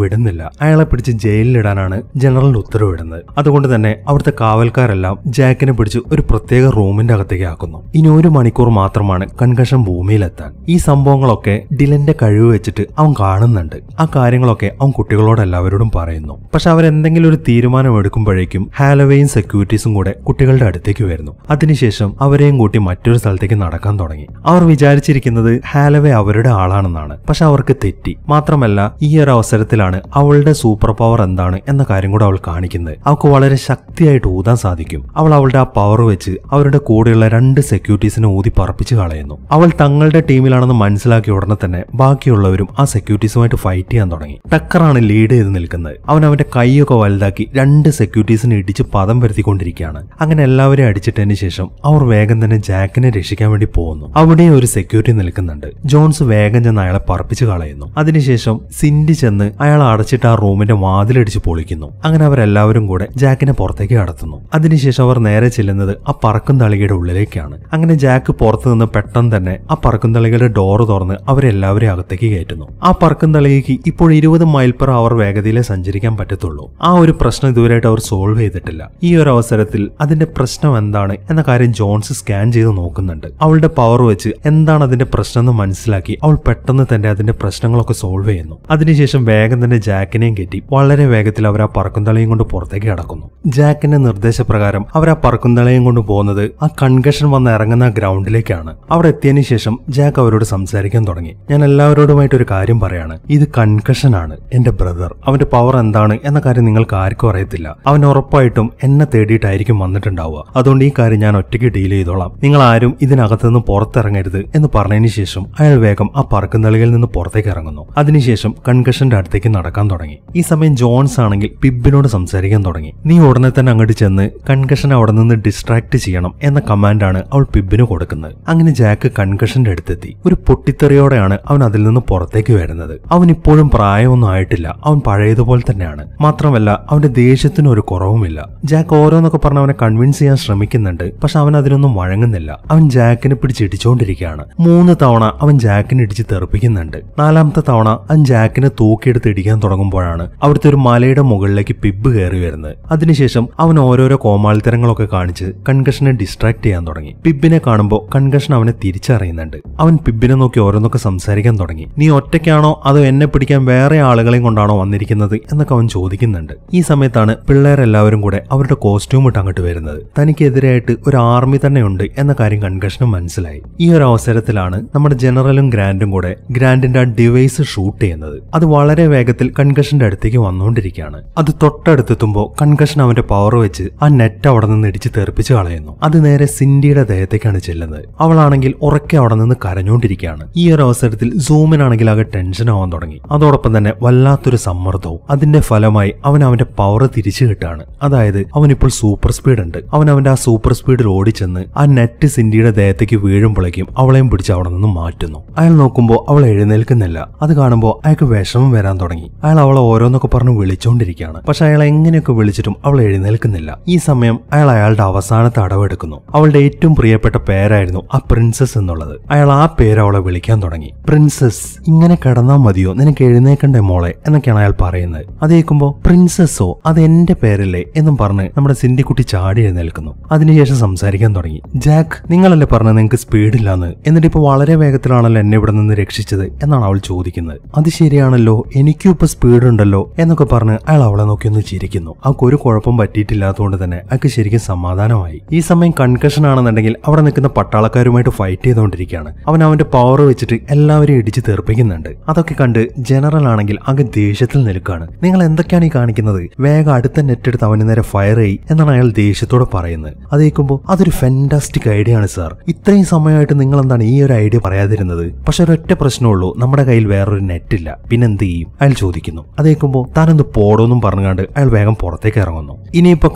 വിടുന്നില്ല അയാളെ പിടിച്ച് ജയിലിലിടാനാണ് ജനറലിന്റെ ഉത്തരവിടുന്നത് അതുകൊണ്ട് തന്നെ അവിടുത്തെ കാവൽക്കാരെല്ലാം ജാക്കിനെ പിടിച്ച് ഒരു പ്രത്യേക റൂമിന്റെ അകത്തേക്ക് ആക്കുന്നു ഇനി ഒരു മണിക്കൂർ മാത്രമാണ് കൺകഷൻ ഭൂമിയിലെത്താൻ ഈ സംഭവങ്ങളൊക്കെ ഡിലന്റെ കഴിവ് വെച്ചിട്ട് അവൻ കാണുന്നുണ്ട് ആ കാര്യങ്ങളൊക്കെ അവൻ കുട്ടികളോട് എല്ലാവരോടും പറയുന്നു പക്ഷെ അവരെന്തെങ്കിലും ഒരു തീരുമാനം എടുക്കുമ്പോഴേക്കും ഹാലവെയും സെക്യൂരിറ്റീസും കൂടെ കുട്ടികളുടെ അടുത്തേക്ക് വരുന്നു അതിനുശേഷം അവരെയും കൂട്ടി മറ്റൊരു സ്ഥലത്തേക്ക് നടക്കാൻ തുടങ്ങി അവർ വിചാരിച്ചിരിക്കുന്നത് ഹാലവേ അവരുടെ ആളാണെന്നാണ് പക്ഷെ അവർക്ക് തെറ്റി മാത്രമല്ല ഈ ഒരു അവസരത്തിലാണ് അവളുടെ സൂപ്പർ പവർ എന്താണ് എന്ന കാര്യം കൂടെ അവൾ കാണിക്കുന്നത് അവൾക്ക് വളരെ ശക്തിയായിട്ട് ഊതാൻ സാധിക്കും അവൾ അവളുടെ ആ പവർ വെച്ച് അവരുടെ കൂടെയുള്ള രണ്ട് സെക്യൂരിറ്റീസിനെ ഊതി പറപ്പിച്ച് കളയുന്നു അവൾ തങ്ങളുടെ ടീമിലാണെന്ന് മനസ്സിലാക്കിയ ഉടനെ തന്നെ ബാക്കിയുള്ളവരും ആ സെക്യൂരിറ്റീസുമായിട്ട് ഫൈറ്റ് ചെയ്യാൻ തുടങ്ങി ടക്കറാണ് ലീഡ് ചെയ്ത് നിൽക്കുന്നത് അവൻ അവന്റെ കൈയൊക്കെ വലുതാക്കി രണ്ട് സെക്യൂരിറ്റീസിനെ ഇടിച്ച് പദം വരുത്തിക്കൊണ്ടിരിക്കുകയാണ് അങ്ങനെ എല്ലാവരെയും അടിച്ചിട്ടതിന് ശേഷം അവർ വേഗം തന്നെ ജാക്കിനെ രക്ഷിക്കാൻ വേണ്ടി പോകുന്നു അവിടെ ഒരു സെക്യൂരിറ്റി നിൽക്കുന്നുണ്ട് ജോൺസ് വേഗം ചെന്ന് അയാളെ പറപ്പിച്ചു കളയുന്നു അതിനുശേഷം സിന്റി ചെന്ന് അയാൾ അടച്ചിട്ട് ആ റൂമിന്റെ വാതിലടിച്ച് പൊളിക്കുന്നു അങ്ങനെ അവരെല്ലാവരും കൂടെ ജാക്കിനെ പുറത്തേക്ക് കടത്തുന്നു അതിനുശേഷം അവർ നേരെ ചെല്ലുന്നത് ആ പറക്കും തളികയുടെ ഉള്ളിലേക്കാണ് അങ്ങനെ ജാക്ക് പുറത്തുനിന്ന് പെട്ടെന്ന് തന്നെ ആ പറക്കുംതളികളുടെ ഡോറ് തുറന്ന് അവരെല്ലാവരെയും അകത്തേക്ക് കയറ്റുന്നു ആ പറക്കുംതളികയ്ക്ക് ഇപ്പോൾ ഇരുപത് മൈൽ പെർ അവർ വേഗതയിലെ സഞ്ചരിക്കാൻ പറ്റത്തുള്ളൂ ആ ഒരു പ്രശ്നം ഇതുവരെയായിട്ട് അവർ സോൾവ് ചെയ്തിട്ടില്ല ഈ ഒരു അവസരത്തിൽ അതിന്റെ പ്രശ്നം എന്താണ് എന്ന കാര്യം ജോൺസ് സ്കാൻ ചെയ്ത് നോക്കുന്നുണ്ട് അവളുടെ പവർ വെച്ച് എന്താണ് അതിന്റെ പ്രശ്നം എന്ന് മനസ്സിലാക്കി അവൾ പെട്ടെന്ന് തന്നെ അതിന്റെ പ്രശ്നങ്ങളൊക്കെ സോൾവ് ചെയ്യുന്നു അതിനുശേഷം വേഗം തന്നെ ജാക്കിനെയും കയറ്റി വളരെ വേഗത്തിൽ അവർ ആ പറക്കുംതളിയും കൊണ്ട് പുറത്തേക്ക് കടക്കുന്നു ജാക്കിന്റെ നിർദ്ദേശപ്രകാരം അവർ ആ പറക്കുംതളിയും കൊണ്ട് പോകുന്നത് ആ കൺകഷൻ വന്ന് ഇറങ്ങുന്ന ഗ്രൗണ്ടിലേക്കാണ് അവിടെ എത്തിയതിനു ശേഷം ജാക്ക് അവരോട് സംസാരിക്കാൻ തുടങ്ങി ഞാൻ എല്ലാവരോടുമായിട്ട് ഒരു കാര്യം പറയാണ് ഇത് കൺകഷൻ ആണ് എന്റെ ബ്രദർ അവന്റെ പവർ എന്താണ് എന്ന കാര്യം നിങ്ങൾക്ക് ആർക്കും അറിയത്തില്ല അവൻ ഉറപ്പായിട്ടും എന്നെ തേടിയിട്ടായിരിക്കും വന്നിട്ടുണ്ടാവുക അതുകൊണ്ട് ഈ കാര്യം ഞാൻ ഒറ്റയ്ക്ക് ഡീൽ ചെയ്തോളാം നിങ്ങൾ ആരും ഇതിനകത്തുനിന്ന് പുറത്തിറങ്ങരുത് എന്ന് പറഞ്ഞതിന് ശേഷം അയാൾ വേഗം ആ പറക്കുന്നളികയിൽ നിന്ന് പുറത്തേക്ക് ഇറങ്ങുന്നു അതിനുശേഷം കൺകഷന്റെ അടുത്തേക്ക് നടക്കാൻ തുടങ്ങി ഈ സമയം ജോൺസ് ആണെങ്കിൽ പിബിനോട് സംസാരിക്കാൻ തുടങ്ങി നീ ഉടനെ തന്നെ അങ്ങോട്ട് ചെന്ന് കൺകഷൻ അവിടെ നിന്ന് ഡിസ്ട്രാക്ട് ചെയ്യണം എന്ന കമാൻഡാണ് അവൾ പിബിന് കൊടുക്കുന്നത് അങ്ങനെ ജാക്ക് കൺകഷൻ സ്റ്റേഷന്റെ അടുത്തെത്തി ഒരു പൊട്ടിത്തെറിയോടെയാണ് അവൻ അതിൽ നിന്ന് പുറത്തേക്ക് വരുന്നത് അവൻ ഇപ്പോഴും പ്രായമൊന്നും ആയിട്ടില്ല അവൻ പഴയതുപോലെ തന്നെയാണ് മാത്രമല്ല അവന്റെ ദേഷ്യത്തിന് ഒരു കുറവുമില്ല ജാക്ക് ഓരോന്നൊക്കെ പറഞ്ഞ് അവനെ കൺവിൻസ് ചെയ്യാൻ ശ്രമിക്കുന്നുണ്ട് പക്ഷെ അവൻ അതിനൊന്നും വഴങ്ങുന്നില്ല അവൻ ജാക്കിനെ പിടിച്ചിടിച്ചുകൊണ്ടിരിക്കുകയാണ് മൂന്ന് തവണ അവൻ ജാക്കിനെ ഇടിച്ച് തെറിപ്പിക്കുന്നുണ്ട് നാലാമത്തെ തവണ അവൻ ജാക്കിനെ തൂക്കിയെടുത്ത് ഇടിക്കാൻ തുടങ്ങുമ്പോഴാണ് അവിടുത്തെ ഒരു മലയുടെ മുകളിലേക്ക് പിബ് കയറി വരുന്നത് അതിനുശേഷം അവൻ ഓരോരോ കോമാളിത്തരങ്ങളൊക്കെ കാണിച്ച് കൺകഷനെ ഡിസ്ട്രാക്ട് ചെയ്യാൻ തുടങ്ങി പിബിനെ കാണുമ്പോൾ കൺകഷൻ അവനെ തിരിച്ചറിയുന്നു പറയുന്നുണ്ട് അവൻ പിബിനെ നോക്കി ഓരോന്നൊക്കെ സംസാരിക്കാൻ തുടങ്ങി നീ ഒറ്റയ്ക്കാണോ അതോ എന്നെ പിടിക്കാൻ വേറെ ആളുകളെയും കൊണ്ടാണോ വന്നിരിക്കുന്നത് എന്നൊക്കെ അവൻ ചോദിക്കുന്നുണ്ട് ഈ സമയത്താണ് പിള്ളേരെല്ലാവരും കൂടെ അവരുടെ കോസ്റ്റ്യൂം ഇട്ട് അങ്ങോട്ട് വരുന്നത് തനിക്കെതിരായിട്ട് ഒരു ആർമി തന്നെ ഉണ്ട് എന്ന കാര്യം കൺകഷനും മനസ്സിലായി ഈ ഒരു അവസരത്തിലാണ് നമ്മുടെ ജനറലും ഗ്രാൻഡും കൂടെ ഗ്രാൻഡിന്റെ ആ ഡിവൈസ് ഷൂട്ട് ചെയ്യുന്നത് അത് വളരെ വേഗത്തിൽ കൺകഷന്റെ അടുത്തേക്ക് വന്നുകൊണ്ടിരിക്കുകയാണ് അത് തൊട്ടടുത്തെത്തുമ്പോൾ കൺകഷൻ അവന്റെ പവർ വെച്ച് ആ നെറ്റ് അവിടെ നിന്ന് ഇടിച്ച് തെറിപ്പിച്ച് കളയുന്നു അത് നേരെ സിൻഡിയുടെ ദേഹത്തേക്കാണ് ചെല്ലുന്നത് അവളാണെങ്കിൽ ഉറക്കെ അവിടെ നിന്ന് കരഞ്ഞുകൊണ്ടിരിക്കുകയാണ് ഈ ഒരു അവസരത്തിൽ സൂമിനാണെങ്കിൽ ആകെ ടെൻഷൻ ആവാൻ തുടങ്ങി അതോടൊപ്പം തന്നെ വല്ലാത്തൊരു സമ്മർദ്ദവും അതിന്റെ ഫലമായി അവൻ അവന്റെ പവർ തിരിച്ചു കിട്ടാണ് അതായത് അവൻ ഇപ്പോൾ സൂപ്പർ സ്പീഡ് ഉണ്ട് അവൻ അവന്റെ ആ സൂപ്പർ സ്പീഡിൽ ഓടിച്ചെന്ന് ആ നെറ്റ് സിന്ധിയുടെ ദേഹത്തേക്ക് വീഴുമ്പോഴേക്കും അവളെയും പിടിച്ച് അവിടെ നിന്ന് മാറ്റുന്നു അയാൾ നോക്കുമ്പോൾ അവൾ എഴുന്നേൽക്കുന്നില്ല അത് കാണുമ്പോൾ അയാൾക്ക് വിഷമം വരാൻ തുടങ്ങി അയാൾ അവളെ ഓരോന്നൊക്കെ പറഞ്ഞ് വിളിച്ചുകൊണ്ടിരിക്കുകയാണ് പക്ഷെ അയാൾ എങ്ങനെയൊക്കെ വിളിച്ചിട്ടും അവൾ എഴുന്നേൽക്കുന്നില്ല ഈ സമയം അയാൾ അയാളുടെ അവസാനത്തെ അടവെടുക്കുന്നു അവളുടെ ഏറ്റവും പ്രിയപ്പെട്ട പേരായിരുന്നു ആ പ്രിൻസസ് എന്നുള്ളത് വന്നത് അയാൾ ആ പേര് അവളെ വിളിക്കാൻ തുടങ്ങി പ്രിൻസസ് ഇങ്ങനെ കിടന്നാൽ മതിയോ നിനക്ക് എഴുന്നേക്കണ്ടേ മോളെ എന്നൊക്കെയാണ് അയാൾ പറയുന്നത് അത് കേൾക്കുമ്പോ പ്രിൻസസ്സോ അത് എന്റെ പേരല്ലേ എന്നും പറഞ്ഞ് നമ്മുടെ സിന്ധിക്കുട്ടി ചാടി എഴുന്നേൽക്കുന്നു അതിനുശേഷം സംസാരിക്കാൻ തുടങ്ങി ജാക്ക് നിങ്ങളല്ലേ പറഞ്ഞത് നിങ്ങൾക്ക് സ്പീഡില്ലാന്ന് എന്നിട്ട് ഇപ്പൊ വളരെ വേഗത്തിലാണല്ലോ എന്നെ ഇവിടെ നിന്ന് രക്ഷിച്ചത് എന്നാണ് അവൾ ചോദിക്കുന്നത് അത് ശരിയാണല്ലോ എനിക്കും ഇപ്പൊ സ്പീഡ് ഉണ്ടല്ലോ എന്നൊക്കെ പറഞ്ഞ് അയാൾ അവളെ നോക്കി ഒന്ന് ചിരിക്കുന്നു അവൾക്ക് ഒരു കുഴപ്പം പറ്റിയിട്ടില്ലാത്തതുകൊണ്ട് തന്നെ അയാൾക്ക് ശരിക്കും സമാധാനമായി ഈ സമയം കൺകഷൻ ആണെന്നുണ്ടെങ്കിൽ അവിടെ നിൽക്കുന്ന പട്ടാളക്കാരുമായിട്ട് ഫൈറ്റ് ചെയ്തുകൊണ്ട് കൊണ്ടിരിക്കുകയാണ് അവൻ അവന്റെ പവർ വെച്ചിട്ട് എല്ലാവരെയും ഇടിച്ചു തീർപ്പിക്കുന്നുണ്ട് അതൊക്കെ കണ്ട് ജനറൽ ആണെങ്കിൽ അങ്ങ് ദേഷ്യത്തിൽ നിൽക്കുകയാണ് നിങ്ങൾ എന്തൊക്കെയാണ് ഈ കാണിക്കുന്നത് വേഗം അടുത്ത നെറ്റ് എടുത്ത് അവന് നേരെ ഫയർ ചെയ് എന്നാണ് അയാൾ ദേഷ്യത്തോടെ പറയുന്നത് അതേക്കുമ്പോൾ അതൊരു ഫെന്റാസ്റ്റിക് ഐഡിയ ആണ് സാർ ഇത്രയും സമയമായിട്ട് നിങ്ങൾ എന്താണ് ഈ ഒരു ഐഡിയ പറയാതിരുന്നത് പക്ഷെ ഒരൊറ്റ പ്രശ്നമുള്ളൂ നമ്മുടെ കയ്യിൽ വേറൊരു നെറ്റ് ഇല്ല പിന്നെന്ത് ചെയ്യും അയാൾ ചോദിക്കുന്നു അതേക്കുമ്പോൾ താനൊന്ന് പോടോന്നും പറഞ്ഞുകൊണ്ട് അയാൾ വേഗം പുറത്തേക്ക് ഇറങ്ങുന്നു ഇനിയിപ്പോൾ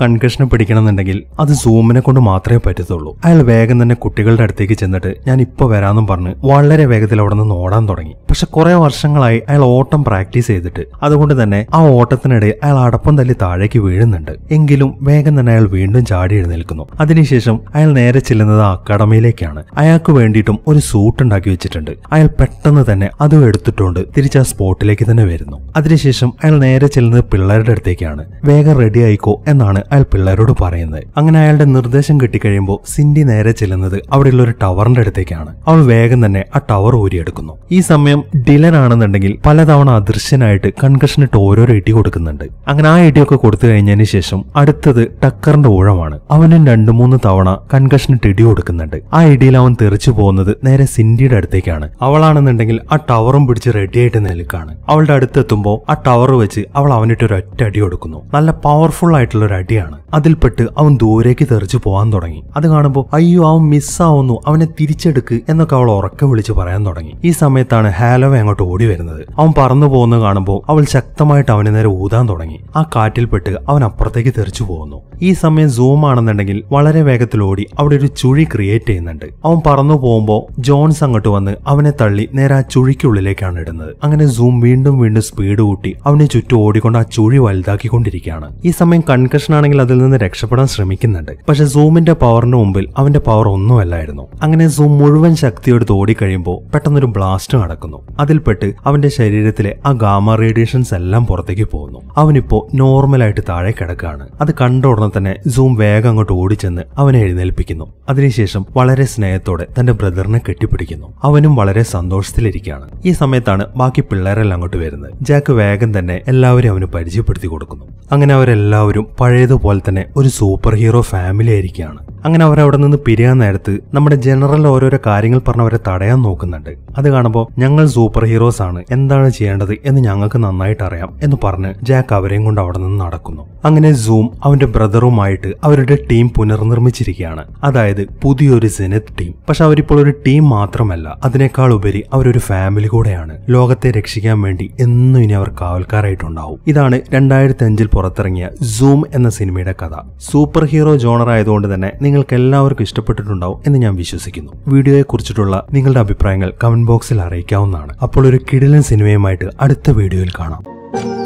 പിടിക്കണം എന്നുണ്ടെങ്കിൽ അത് സൂമിനെ കൊണ്ട് മാത്രമേ പറ്റത്തുള്ളൂ അയാൾ വേഗം തന്നെ കുട്ടികളുടെ അടുത്തേക്ക് ചെന്നിട്ട് ഞാൻ ഇപ്പൊ വരാന്നും പറഞ്ഞ് വളരെ വേഗത്തിൽ അവിടെ നിന്ന് ഓടാൻ തുടങ്ങി പക്ഷെ കുറെ വർഷങ്ങളായി അയാൾ ഓട്ടം പ്രാക്ടീസ് ചെയ്തിട്ട് അതുകൊണ്ട് തന്നെ ആ ഓട്ടത്തിനിടെ അയാൾ അടപ്പം തല്ലി താഴേക്ക് വീഴുന്നുണ്ട് എങ്കിലും വേഗം തന്നെ അയാൾ വീണ്ടും ചാടി എഴുന്നേൽക്കുന്നു അതിനുശേഷം അയാൾ നേരെ ചെല്ലുന്നത് അക്കാഡമിയിലേക്കാണ് അയാൾക്ക് വേണ്ടിയിട്ടും ഒരു സൂട്ട് ഉണ്ടാക്കി വെച്ചിട്ടുണ്ട് അയാൾ പെട്ടെന്ന് തന്നെ അതും എടുത്തിട്ടുകൊണ്ട് തിരിച്ച് ആ സ്പോട്ടിലേക്ക് തന്നെ വരുന്നു അതിനുശേഷം അയാൾ നേരെ ചെല്ലുന്നത് പിള്ളേരുടെ അടുത്തേക്കാണ് വേഗം റെഡി ആയിക്കോ എന്നാണ് അയാൾ പിള്ളേരോട് പറയുന്നത് അങ്ങനെ അയാളുടെ നിർദ്ദേശം കിട്ടിക്കഴിയുമ്പോൾ സിൻഡി നേരെ ചെല്ലുന്നത് അവിടെയുള്ള ഒരു ടവറിന്റെ അടുത്തേക്കാണ് ഡിലനാണ് അവൾ വേഗം തന്നെ ആ ടവർ ഊരിയെടുക്കുന്നു ഈ സമയം ഡിലൻ ആണെന്നുണ്ടെങ്കിൽ പലതവണ അദൃശ്യനായിട്ട് കൺകഷനിട്ട് ഓരോരോ ഇടി കൊടുക്കുന്നുണ്ട് അങ്ങനെ ആ ഇടിയൊക്കെ കൊടുത്തു കഴിഞ്ഞതിന് ശേഷം അടുത്തത് ടക്കറിന്റെ ഊഴമാണ് അവനും രണ്ടു മൂന്ന് തവണ കൺകഷനിട്ട് ഇടി കൊടുക്കുന്നുണ്ട് ആ ഇടിയിൽ അവൻ തെറിച്ചു പോകുന്നത് നേരെ സിന്ധിയുടെ അടുത്തേക്കാണ് അവളാണെന്നുണ്ടെങ്കിൽ ആ ടവറും പിടിച്ച് റെഡിയായിട്ട് നിൽക്കാണ് അവളുടെ അടുത്തെത്തുമ്പോൾ ആ ടവർ വെച്ച് അവൾ അവനിട്ട് ഒരു ഒറ്റ അടി കൊടുക്കുന്നു നല്ല പവർഫുൾ ആയിട്ടുള്ള ഒരു അടിയാണ് അതിൽപ്പെട്ട് അവൻ ദൂരേക്ക് തെറിച്ചു പോകാൻ തുടങ്ങി അത് കാണുമ്പോൾ അയ്യോ അവൻ മിസ്സാവുന്നു അവനെ തിരിച്ചെടുക്കുക എന്നൊക്കെ അവൾ ഉറക്കെ വിളിച്ച് പറയാൻ തുടങ്ങി ഈ സമയത്താണ് ഹാലോവെ അങ്ങോട്ട് ഓടി വരുന്നത് അവൻ പറന്നു പോകുന്നത് കാണുമ്പോൾ അവൾ ശക്തമായിട്ട് അവന് നേരെ ഊതാൻ തുടങ്ങി ആ കാറ്റിൽപ്പെട്ട് അവൻ അപ്പുറത്തേക്ക് തെറിച്ചു പോകുന്നു ഈ സമയം സൂം ആണെന്നുണ്ടെങ്കിൽ വളരെ വേഗത്തിൽ ഓടി അവിടെ ഒരു ചുഴി ക്രിയേറ്റ് ചെയ്യുന്നുണ്ട് അവൻ പറന്നു പോകുമ്പോൾ ജോൺസ് അങ്ങോട്ട് വന്ന് അവനെ തള്ളി നേരെ ആ ചുഴിക്കുള്ളിലേക്കാണ് ഇടുന്നത് അങ്ങനെ സൂം വീണ്ടും വീണ്ടും സ്പീഡ് കൂട്ടി അവനെ ചുറ്റും ഓടിക്കൊണ്ട് ആ ചുഴി വലുതാക്കിക്കൊണ്ടിരിക്കുകയാണ് ഈ സമയം കൺകഷൻ ആണെങ്കിൽ അതിൽ നിന്ന് രക്ഷപ്പെടാൻ ശ്രമിക്കുന്നുണ്ട് പക്ഷെ സൂമിന്റെ പവറിന് മുമ്പിൽ അവന്റെ പവർ ഒന്നുമല്ലായിരുന്നു അങ്ങനെ സൂം മുഴുവൻ മുഴുവൻ ശക്തിയോട് കഴിയുമ്പോൾ പെട്ടെന്നൊരു ബ്ലാസ്റ്റ് നടക്കുന്നു അതിൽപ്പെട്ട് അവന്റെ ശരീരത്തിലെ ആ ഗാമ റേഡിയേഷൻസ് എല്ലാം പുറത്തേക്ക് പോകുന്നു അവനിപ്പോ നോർമലായിട്ട് താഴെ കിടക്കുകയാണ് അത് കണ്ട ഉടനെ തന്നെ സൂം വേഗം അങ്ങോട്ട് ഓടിച്ചെന്ന് അവനെ എഴുന്നേൽപ്പിക്കുന്നു അതിനുശേഷം വളരെ സ്നേഹത്തോടെ തന്റെ ബ്രദറിനെ കെട്ടിപ്പിടിക്കുന്നു അവനും വളരെ സന്തോഷത്തിലിരിക്കുകയാണ് ഈ സമയത്താണ് ബാക്കി പിള്ളേരെല്ലാം അങ്ങോട്ട് വരുന്നത് ജാക്ക് വേഗം തന്നെ എല്ലാവരും അവന് പരിചയപ്പെടുത്തി കൊടുക്കുന്നു അങ്ങനെ അവരെല്ലാവരും പഴയതുപോലെ തന്നെ ഒരു സൂപ്പർ ഹീറോ ഫാമിലി ആയിരിക്കുകയാണ് അങ്ങനെ അവരവിടെ നിന്ന് പിരിയാൻ നേരത്ത് നമ്മുടെ ജനറൽ ഓരോരോ കാര്യങ്ങൾ പറഞ്ഞവരെ തടയാൻ നോക്കുന്നുണ്ട് അത് കാണുമ്പോൾ ഞങ്ങൾ സൂപ്പർ ഹീറോസ് ആണ് എന്താണ് ചെയ്യേണ്ടത് എന്ന് ഞങ്ങൾക്ക് നന്നായിട്ട് അറിയാം എന്ന് പറഞ്ഞ് ജാക്ക് അവരെയും കൊണ്ട് അവിടെ നിന്ന് നടക്കുന്നു അങ്ങനെ സൂം അവന്റെ ബ്രദറുമായിട്ട് അവരുടെ ടീം പുനർനിർമ്മിച്ചിരിക്കുകയാണ് അതായത് പുതിയൊരു സെനത്ത് ടീം പക്ഷെ അവരിപ്പോൾ ഒരു ടീം മാത്രമല്ല അതിനേക്കാൾ ഉപരി അവരൊരു ഫാമിലി കൂടെയാണ് ലോകത്തെ രക്ഷിക്കാൻ വേണ്ടി എന്നും ഇനി അവർ കാവൽക്കാരായിട്ടുണ്ടാവും ഇതാണ് രണ്ടായിരത്തി അഞ്ചിൽ പുറത്തിറങ്ങിയ സൂം എന്ന സിനിമയുടെ കഥ സൂപ്പർ ഹീറോ ജോണർ ആയതുകൊണ്ട് തന്നെ നിങ്ങൾക്ക് എല്ലാവർക്കും ഇഷ്ടപ്പെട്ടിട്ടുണ്ടാവും എന്ന് ഞാൻ വിശ്വസിക്കുന്നു കുറിച്ചിട്ടുള്ള നിങ്ങളുടെ അഭിപ്രായങ്ങൾ കമന്റ് ബോക്സിൽ അറിയിക്കാവുന്നതാണ് അപ്പോൾ ഒരു കിടിലൻ സിനിമയുമായിട്ട് അടുത്ത വീഡിയോയിൽ കാണാം